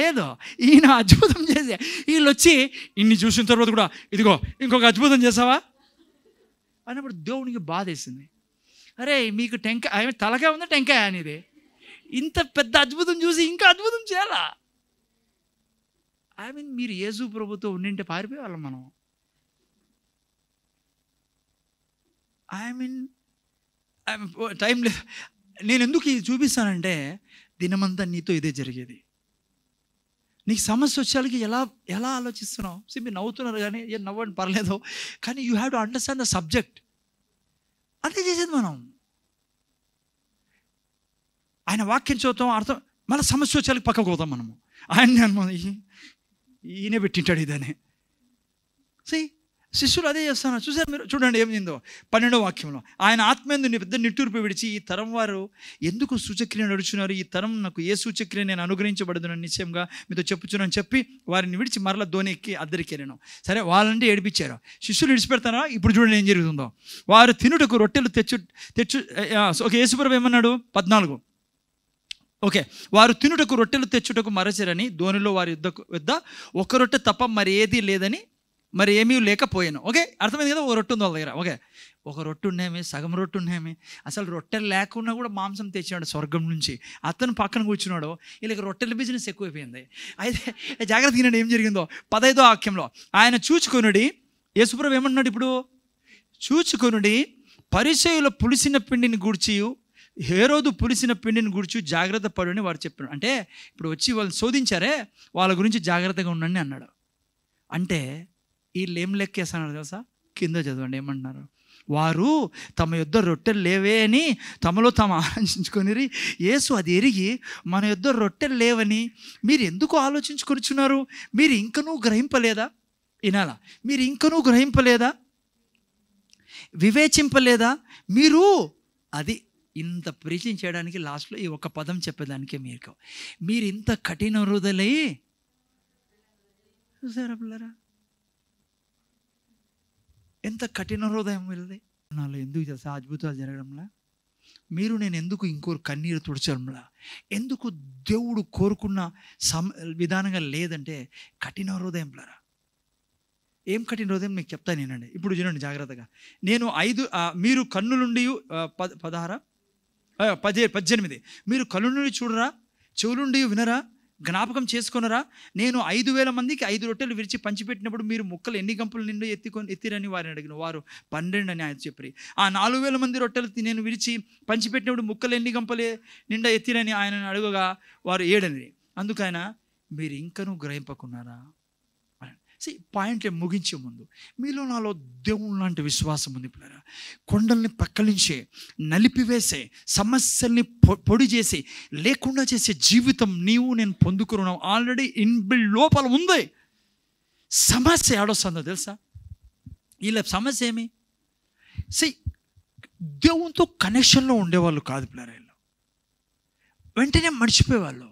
లేదు ఈయన అద్భుతం చేసే వీళ్ళు వచ్చి ఇన్ని చూసిన తర్వాత కూడా ఇదిగో ఇంకొక అద్భుతం చేసావా అన్నప్పుడు దేవునికి బాధ వేసింది అరే మీకు టెంకాయ ఆమె తలకాయ ఉంది టెంకాయ అనేది ఇంత పెద్ద అద్భుతం చూసి ఇంకా అద్భుతం చేయాలా ఐ మీన్ మీరు యేసు ప్రభుతో ఉండింటే పారిపోయేవాళ్ళం మనం ఐ మీన్ ఐ టైం లేదు నేను ఎందుకు ఇది చూపిస్తానంటే దినమంతా నీతో ఇదే జరిగేది నీకు సమస్య వచ్చేకి ఎలా ఎలా ఆలోచిస్తున్నావు సి మీరు నవ్వుతున్నారు కానీ ఏం నవ్వండి పర్లేదు కానీ you have to understand the subject అంతే చేసేది మనం ఆయన వాక్యం చూద్దాం అర్థం మళ్ళీ సమస్య వచ్చేలకు పక్కకు పోతాం మనము ఆయన్ని ఈయనే పెట్టింటాడు ఇదనే సీ శిష్యులు అదే చేస్తున్నారు చూసారు మీరు చూడండి ఏం ఏందో పన్నెండో వాక్యంలో ఆయన ఆత్మేందు పెద్ద నిట్టూర్పు విడిచి ఈ తరం వారు ఎందుకు సూచక్రియ నడుచున్నారు ఈ తరం నాకు ఏ సూచక్రియ నేను అనుగ్రహించబడదునని నిశ్చయంగా మీతో చెప్పుచున్నాను చెప్పి వారిని విడిచి మరల అద్దరికి అద్దరికెళ్ళాను సరే వాళ్ళంటే ఏడిపించారు శిష్యులు విడిచిపెడతారా ఇప్పుడు చూడండి ఏం జరుగుతుందో వారు తినుటకు రొట్టెలు తెచ్చు తెచ్చు ఒక యేసుప్రభు ఏమన్నాడు పద్నాలుగు ఓకే వారు తినుటకు రొట్టెలు తెచ్చుటకు మరచరని ధోనిలో వారి యుద్ధ యుద్ధ ఒక రొట్టె తప్ప మరి లేదని మరి ఏమీ లేకపోయాను ఓకే అర్థమైంది కదా ఒక రొట్టె ఉంది వాళ్ళ దగ్గర ఓకే ఒక రొట్టె ఉండేమి సగం రొట్టె ఉండేమి అసలు రొట్టెలు లేకుండా కూడా మాంసం తెచ్చినాడు స్వర్గం నుంచి అతను పక్కన కూర్చున్నాడు వీళ్ళకి రొట్టెల బిజినెస్ ఎక్కువైపోయింది అయితే జాగ్రత్తగా ఏం జరిగిందో పదైదో వాక్యంలో ఆయన చూచుకొనుడి యశుప్రభు ఏమన్నాడు ఇప్పుడు చూచుకొనుడి పరిచయలో పులిసిన పిండిని గూర్చియు హేరోదు పులిసిన పిండిని గురించి జాగ్రత్త పడని వాడు చెప్పాడు అంటే ఇప్పుడు వచ్చి వాళ్ళని శోధించారే వాళ్ళ గురించి జాగ్రత్తగా ఉండండి అన్నాడు అంటే వీళ్ళు ఏం లెక్కేస్తున్నారు తెలుసా కింద చదవండి ఏమంటున్నారు వారు తమ యుద్ధ రొట్టెలు లేవే అని తమలో తాము ఆలోచించుకొని యేసు అది ఎరిగి మన యుద్ధ రొట్టెలు లేవని మీరు ఎందుకు ఆలోచించుకొనిచున్నారు మీరు ఇంకనూ గ్రహింపలేదా వినాలా మీరు ఇంకనూ గ్రహింపలేదా వివేచింపలేదా మీరు అది ఇంత ప్రీచింగ్ చేయడానికి లాస్ట్లో ఈ ఒక పదం చెప్పేదానికే మీరు మీరు ఇంత కఠిన హృదయలై చూసారా పిల్లరా ఎంత కఠిన హృదయం వెళ్ళి నాలో ఎందుకు తెలుసా అద్భుతాలు జరగడంలా మీరు నేను ఎందుకు ఇంకోరు కన్నీరు తుడచడంలా ఎందుకు దేవుడు కోరుకున్న సమ విధానంగా లేదంటే కఠిన హృదయం లేరా ఏం కఠిన హృదయం మీకు చెప్తాను నేనండి ఇప్పుడు చూడండి జాగ్రత్తగా నేను ఐదు మీరు కన్ను పద పదహారా పదే పద్దెనిమిది మీరు కళ్ళు నుండి చూడరా చెవులుండి వినరా జ్ఞాపకం చేసుకున్నరా నేను ఐదు వేల మందికి ఐదు రొట్టెలు విరిచి పంచిపెట్టినప్పుడు మీరు ముక్కలు ఎన్ని గంపలు నిండు ఎత్తికొని ఎత్తిరని వారిని అడిగిన వారు పన్నెండు అని ఆయన చెప్పి ఆ నాలుగు వేల మంది రొట్టెలు నేను విరిచి పంచిపెట్టినప్పుడు ముక్కలు ఎన్ని గంపలే నిండా ఎత్తిరని ఆయనను అడుగగా వారు ఏడని అందుకైనా మీరు ఇంకనూ గ్రహింపకున్నారా సి పాయింట్లే ముగించే ముందు మీలో నాలో దేవుని లాంటి విశ్వాసం ఉంది పిల్లరా కొండల్ని పక్కలించే నలిపివేసే సమస్యల్ని పొడి చేసి లేకుండా చేసే జీవితం నీవు నేను పొందుకున్నావు ఆల్రెడీ ఇన్బిల్ లోపల ఉంది సమస్య ఏడొస్తుందో తెలుసా ఇలా సమస్య ఏమి సి దేవునితో కనెక్షన్లో ఉండేవాళ్ళు కాదు పిల్లరా వెంటనే మర్చిపోయేవాళ్ళు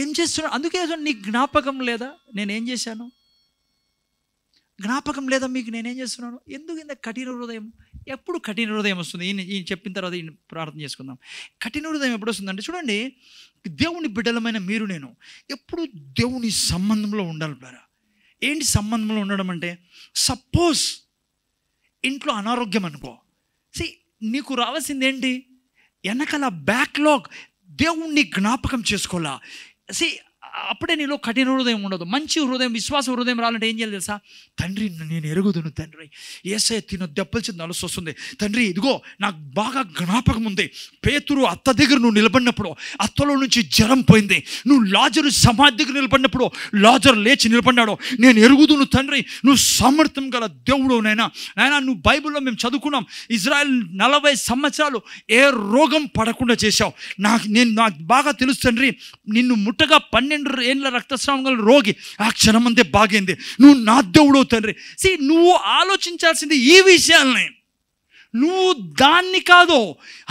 ఏం చేస్తున్నా అందుకే నీ జ్ఞాపకం లేదా నేనేం చేశాను జ్ఞాపకం లేదా మీకు నేనేం చేస్తున్నాను ఎందుకు ఇంత కఠిన హృదయం ఎప్పుడు కఠిన హృదయం వస్తుంది ఈయన ఈయన చెప్పిన తర్వాత ఈయన ప్రార్థన చేసుకుందాం కఠిన హృదయం ఎప్పుడు వస్తుందంటే చూడండి దేవుని బిడ్డలమైన మీరు నేను ఎప్పుడు దేవుని సంబంధంలో ఉండాలి బారా ఏంటి సంబంధంలో ఉండడం అంటే సపోజ్ ఇంట్లో అనారోగ్యం అనుకో సి నీకు రావాల్సింది ఏంటి వెనకాల బ్యాక్లాగ్ దేవుణ్ణి జ్ఞాపకం చేసుకోవాలా See, అప్పుడే నీలో కఠిన హృదయం ఉండదు మంచి హృదయం విశ్వాస హృదయం రావాలంటే ఏం చేయాలి తెలుసా తండ్రి నేను ఎరుగుదును తండ్రి ఏసే తిన దెబ్బల్చి నలుసు వస్తుంది తండ్రి ఇదిగో నాకు బాగా జ్ఞాపకం ఉంది పేతురు అత్త దగ్గర నువ్వు నిలబడినప్పుడు అత్తలో నుంచి జ్వరం పోయింది నువ్వు లాజరు సమాధి దగ్గర నిలబడినప్పుడు లాజర్ లేచి నిలబడ్డాడు నేను ఎరుగుదును తండ్రి నువ్వు సామర్థ్యం గల దేవుడు నైనా నాయన నువ్వు బైబిల్లో మేము చదువుకున్నాం ఇజ్రాయెల్ నలభై సంవత్సరాలు ఏ రోగం పడకుండా చేశావు నాకు నేను నాకు బాగా తెలుసు తండ్రి నిన్ను ముట్టగా పన్నెండు పన్నెండు ఏళ్ళ రక్తస్రావం గల రోగి ఆ క్షణం అంతే బాగైంది నువ్వు నా దేవుడవు తండ్రి సి నువ్వు ఆలోచించాల్సింది ఈ విషయాలని నువ్వు దాన్ని కాదు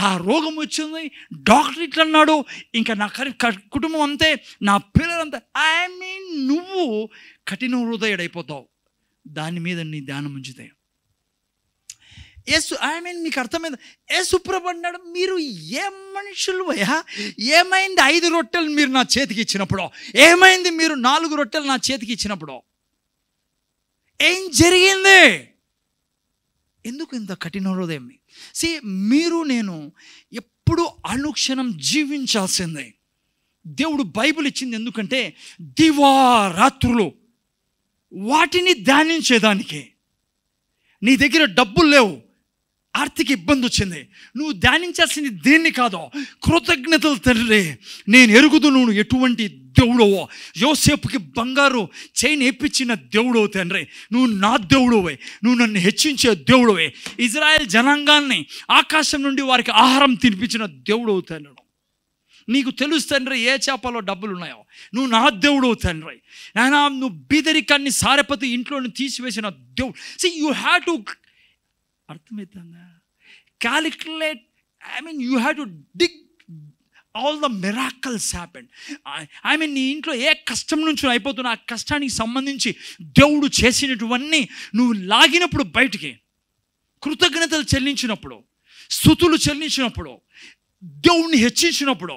ఆ రోగం వచ్చింది డాక్టర్ ఇట్లా అన్నాడు ఇంకా నా కుటుంబం అంతే నా పిల్లలంతా ఐ మీన్ నువ్వు కఠిన హృదయుడైపోతావు దాని మీద నీ ధ్యానం ఉంచుతాయి యేసు ఐ మీన్ మీకు అర్థమైంది యేసు ప్రభు అన్నాడు మీరు ఏ మనుషులు అయ్యా ఏమైంది ఐదు రొట్టెలు మీరు నా చేతికి ఇచ్చినప్పుడు ఏమైంది మీరు నాలుగు రొట్టెలు నా చేతికి ఇచ్చినప్పుడు ఏం జరిగింది ఎందుకు ఇంత కఠిన హృదయం సి మీరు నేను ఎప్పుడు అనుక్షణం జీవించాల్సిందే దేవుడు బైబిల్ ఇచ్చింది ఎందుకంటే దివారాత్రులు వాటిని ధ్యానించేదానికి నీ దగ్గర డబ్బులు లేవు ఆర్థిక ఇబ్బంది వచ్చింది నువ్వు ధ్యానించాల్సింది దేన్ని కాదో కృతజ్ఞతలు తండ్రి నేను ఎరుగుదు నువ్వు ఎటువంటి దేవుడవో యోసేపుకి బంగారు చైన్ వేపించిన దేవుడవు తండ్రి నువ్వు నా దేవుడువే నువ్వు నన్ను హెచ్చించే దేవుడవే ఇజ్రాయెల్ జనాంగాన్ని ఆకాశం నుండి వారికి ఆహారం తినిపించిన దేవుడవు తండ్రి నీకు తెలుసు తండ్రి ఏ చేపలో డబ్బులు ఉన్నాయో నువ్వు నా దేవుడు తండ్రి నాయన నువ్వు బీదరికాన్ని సారపతి ఇంట్లో తీసివేసిన దేవుడు సి యూ హ్యావ్ టు అర్థమవుతుందా calculate I mean you have to dig all the miracles happened I mean నీ ఇంట్లో ఏ కష్టం నుంచి అయిపోతున్న ఆ కష్టానికి సంబంధించి దేవుడు చేసినటువన్నీ నువ్వు లాగినప్పుడు బయటికి కృతజ్ఞతలు చెల్లించినప్పుడు స్థుతులు చెల్లించినప్పుడు దేవుణ్ణి హెచ్చించినప్పుడు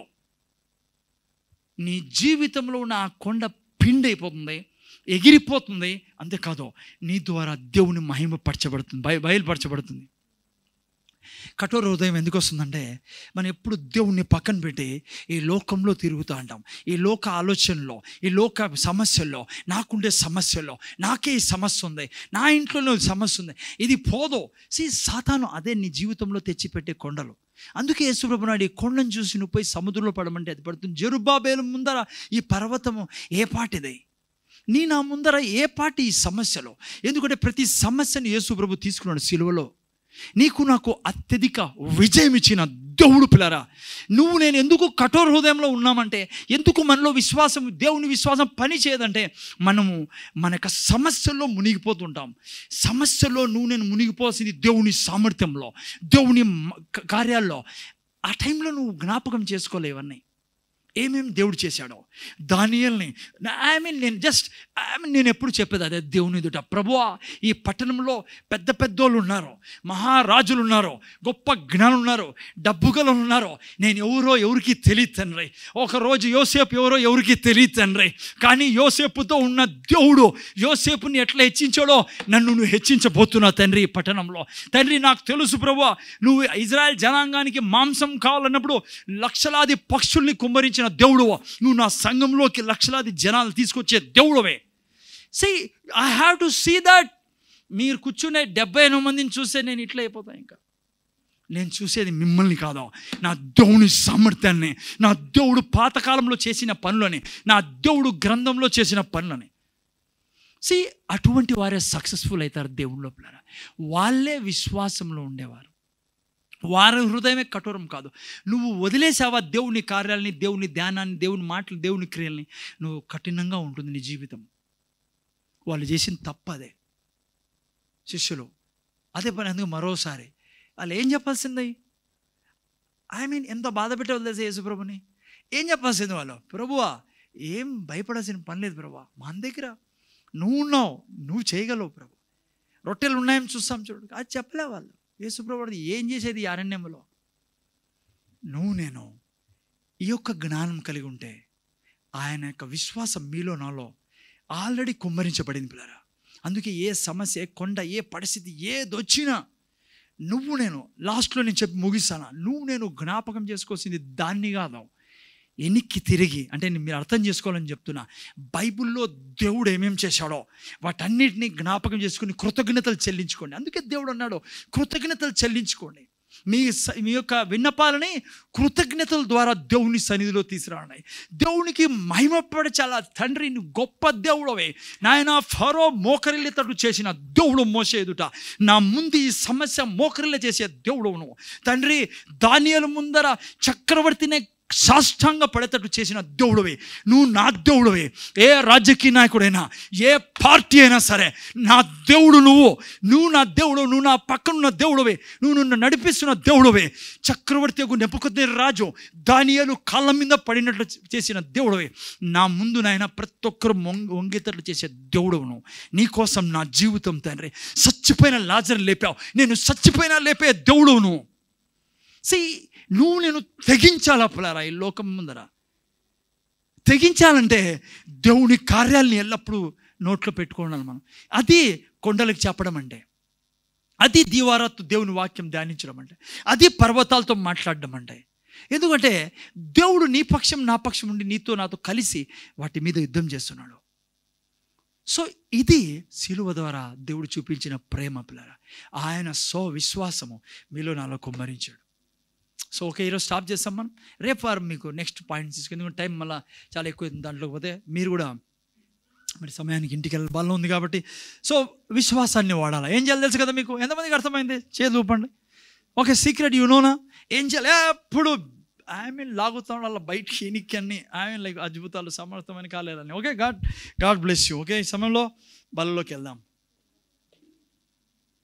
నీ జీవితంలో ఉన్న ఆ కొండ పిండి అయిపోతుంది ఎగిరిపోతుంది అంతేకాదు నీ ద్వారా దేవుని మహిమపరచబడుతుంది బయ బయలుపరచబడుతుంది కఠోర హృదయం ఎందుకు వస్తుందంటే మనం ఎప్పుడు దేవుణ్ణి పక్కన పెట్టి ఈ లోకంలో తిరుగుతూ ఉంటాం ఈ లోక ఆలోచనలో ఈ లోక సమస్యల్లో నాకుండే సమస్యల్లో నాకే ఈ సమస్య ఉంది నా ఇంట్లోనే సమస్య ఉంది ఇది పోదో సి సాతాను అదే నీ జీవితంలో తెచ్చిపెట్టే కొండలు అందుకే యేసుప్రభు నాడు ఈ కొండను చూసి నువ్వు పోయి సముద్రంలో పడమంటే అది పడుతుంది జరుబాబేలు ముందర ఈ పర్వతము ఏ పాటిది నీ నా ముందర ఏ పాటి ఈ సమస్యలో ఎందుకంటే ప్రతి సమస్యను యేసు ప్రభు తీసుకున్నాడు సిలువలో నీకు నాకు అత్యధిక విజయం ఇచ్చిన దేవుడు పిల్లరా నువ్వు నేను ఎందుకు కఠోర హృదయంలో ఉన్నామంటే ఎందుకు మనలో విశ్వాసం దేవుని విశ్వాసం పని చేయదంటే మనము మన యొక్క సమస్యల్లో మునిగిపోతుంటాం సమస్యల్లో నువ్వు నేను మునిగిపోవాల్సింది దేవుని సామర్థ్యంలో దేవుని కార్యాల్లో ఆ టైంలో నువ్వు జ్ఞాపకం చేసుకోలేవన్నీ ఏమేమి దేవుడు చేశాడో దానియల్ని ఐ మీన్ నేను జస్ట్ ఐ మీన్ నేను ఎప్పుడు చెప్పేది అదే దేవుని ఎదుట ప్రభువా ఈ పట్టణంలో పెద్ద పెద్దోళ్ళు ఉన్నారు మహారాజులు ఉన్నారు గొప్ప జ్ఞానం ఉన్నారు డబ్బు గలు ఉన్నారు నేను ఎవరో ఎవరికి తెలియదు తండ్రి ఒకరోజు యోసేపు ఎవరో ఎవరికి తెలియదు తండ్రి కానీ యోసేపుతో ఉన్న దేవుడు యోసేపుని ఎట్లా హెచ్చించాడో నన్ను నువ్వు హెచ్చించబోతున్నావు తండ్రి ఈ పట్టణంలో తండ్రి నాకు తెలుసు ప్రభు నువ్వు ఇజ్రాయెల్ జనాంగానికి మాంసం కావాలన్నప్పుడు లక్షలాది పక్షుల్ని కుమ్మరించిన దేవుడు నువ్వు నా సంఘంలోకి లక్షలాది జనాలు తీసుకొచ్చే దేవుడవే సి I have to see that మీరు కూర్చునే డెబ్బై ఎనిమిది మందిని చూస్తే నేను ఇట్లా అయిపోతాను ఇంకా నేను చూసేది మిమ్మల్ని కాదు నా దేవుని సామర్థ్యాన్ని నా దేవుడు పాతకాలంలో చేసిన పనులని నా దేవుడు గ్రంథంలో చేసిన పనులని సి అటువంటి వారే సక్సెస్ఫుల్ అవుతారు దేవుళ్ళ వాళ్ళే విశ్వాసంలో ఉండేవారు వారి హృదయమే కఠోరం కాదు నువ్వు వదిలేసావా దేవుని కార్యాలని దేవుని ధ్యానాన్ని దేవుని మాటలు దేవుని క్రియల్ని నువ్వు కఠినంగా ఉంటుంది నీ జీవితం వాళ్ళు చేసిన తప్ప అదే శిష్యులు అదే పని అందుకు మరోసారి వాళ్ళు ఏం చెప్పాల్సింది ఐ మీన్ ఎంత బాధ పెట్టే యేసు యేసుప్రభుని ఏం చెప్పాల్సింది వాళ్ళు ప్రభువా ఏం భయపడాల్సిన పని లేదు ప్రభువా మన దగ్గర నువ్వు ఉన్నావు నువ్వు చేయగలవు ప్రభు రొట్టెలు ఉన్నాయని చూస్తాం చూడు అది చెప్పలే వాళ్ళు యేసుప్రభుడు ఏం చేసేది ఈ అరణ్యంలో నువ్వు నేను ఈ యొక్క జ్ఞానం కలిగి ఉంటే ఆయన యొక్క విశ్వాసం మీలో నాలో ఆల్రెడీ కుమ్మరించబడింది పిల్లరా అందుకే ఏ సమస్య ఏ కొండ ఏ పరిస్థితి ఏదొచ్చినా నువ్వు నేను లాస్ట్లో నేను చెప్పి ముగిస్తాను నువ్వు నేను జ్ఞాపకం చేసుకోవాల్సింది దాన్ని కాదు ఎనికి తిరిగి అంటే నేను మీరు అర్థం చేసుకోవాలని చెప్తున్నా బైబిల్లో దేవుడు ఏమేమి చేశాడో వాటన్నిటిని జ్ఞాపకం చేసుకుని కృతజ్ఞతలు చెల్లించుకోండి అందుకే దేవుడు అన్నాడు కృతజ్ఞతలు చెల్లించుకోండి మీ మీ యొక్క విన్నపాలని కృతజ్ఞతల ద్వారా దేవుని సన్నిధిలో తీసుకురావడం దేవునికి మహిమపడి చాలా తండ్రి గొప్ప దేవుడవే నాయన ఫరో మోకరిల్లేటట్టు చేసిన దేవుడు మోసేదుట నా ముందు ఈ సమస్య మోకరిల్ల చేసే దేవుడు నువ్వు తండ్రి దానియల ముందర చక్రవర్తినే సాష్టాంగ పడేటట్టు చేసిన దేవుడవే నువ్వు నా దేవుడవే ఏ రాజకీయ నాయకుడైనా ఏ పార్టీ అయినా సరే నా దేవుడు నువ్వు నువ్వు నా దేవుడు నువ్వు నా పక్కనున్న దేవుడువే నువ్వు నిన్ను నడిపిస్తున్న దేవుడవే చక్రవర్తి నెప్పుకొద్దే రాజు దానియాలు కాళ్ళ మీద పడినట్లు చేసిన దేవుడవే నా ముందు నాయన ప్రతి ఒక్కరు వంగేటట్లు చేసే దేవుడువు నువ్వు నీకోసం నా జీవితం తండ్రి చచ్చిపోయిన లాజర్ లేపావు నేను సచ్చిపోయినా లేపే దేవుడవు నువ్వు సీ నువ్వు నేను తెగించాలి అప్పులారా ఈ లోకం ముందర తెగించాలంటే దేవుని కార్యాలని ఎల్లప్పుడూ నోట్లో పెట్టుకోవాలి మనం అది కొండలకు చెప్పడం అంటే అది దీవారత్తు దేవుని వాక్యం ధ్యానించడం అంటే అది పర్వతాలతో మాట్లాడడం అంటే ఎందుకంటే దేవుడు నీ పక్షం నా పక్షం ఉండి నీతో నాతో కలిసి వాటి మీద యుద్ధం చేస్తున్నాడు సో ఇది శిలువ ద్వారా దేవుడు చూపించిన ప్రేమ పిల్లల ఆయన స్వవిశ్వాసము మీలో నాలో కుమ్మరించాడు సో ఓకే ఈరోజు స్టాప్ చేస్తాం మనం రేపు వారు మీకు నెక్స్ట్ పాయింట్స్ తీసుకుని ఎందుకంటే టైం మళ్ళీ చాలా ఎక్కువ దాంట్లో పోతే మీరు కూడా మరి సమయానికి ఇంటికి వెళ్ళి బలం ఉంది కాబట్టి సో విశ్వాసాన్ని వాడాలా ఏం చేయాలి తెలుసు కదా మీకు ఎంతమందికి అర్థమైంది చేతులు చూపండి ఓకే సీక్రెట్ యూనోనా ఏం చేయాలి ఎప్పుడు ఐ మీన్ లాగుతాం వాళ్ళ బయటికి ఎనికి అన్ని ఐ మీన్ లైక్ అద్భుతాలు సమర్థమైన కాలేదని okay God God bless you okay ఈ సమయంలో బలలోకి వెళ్దాం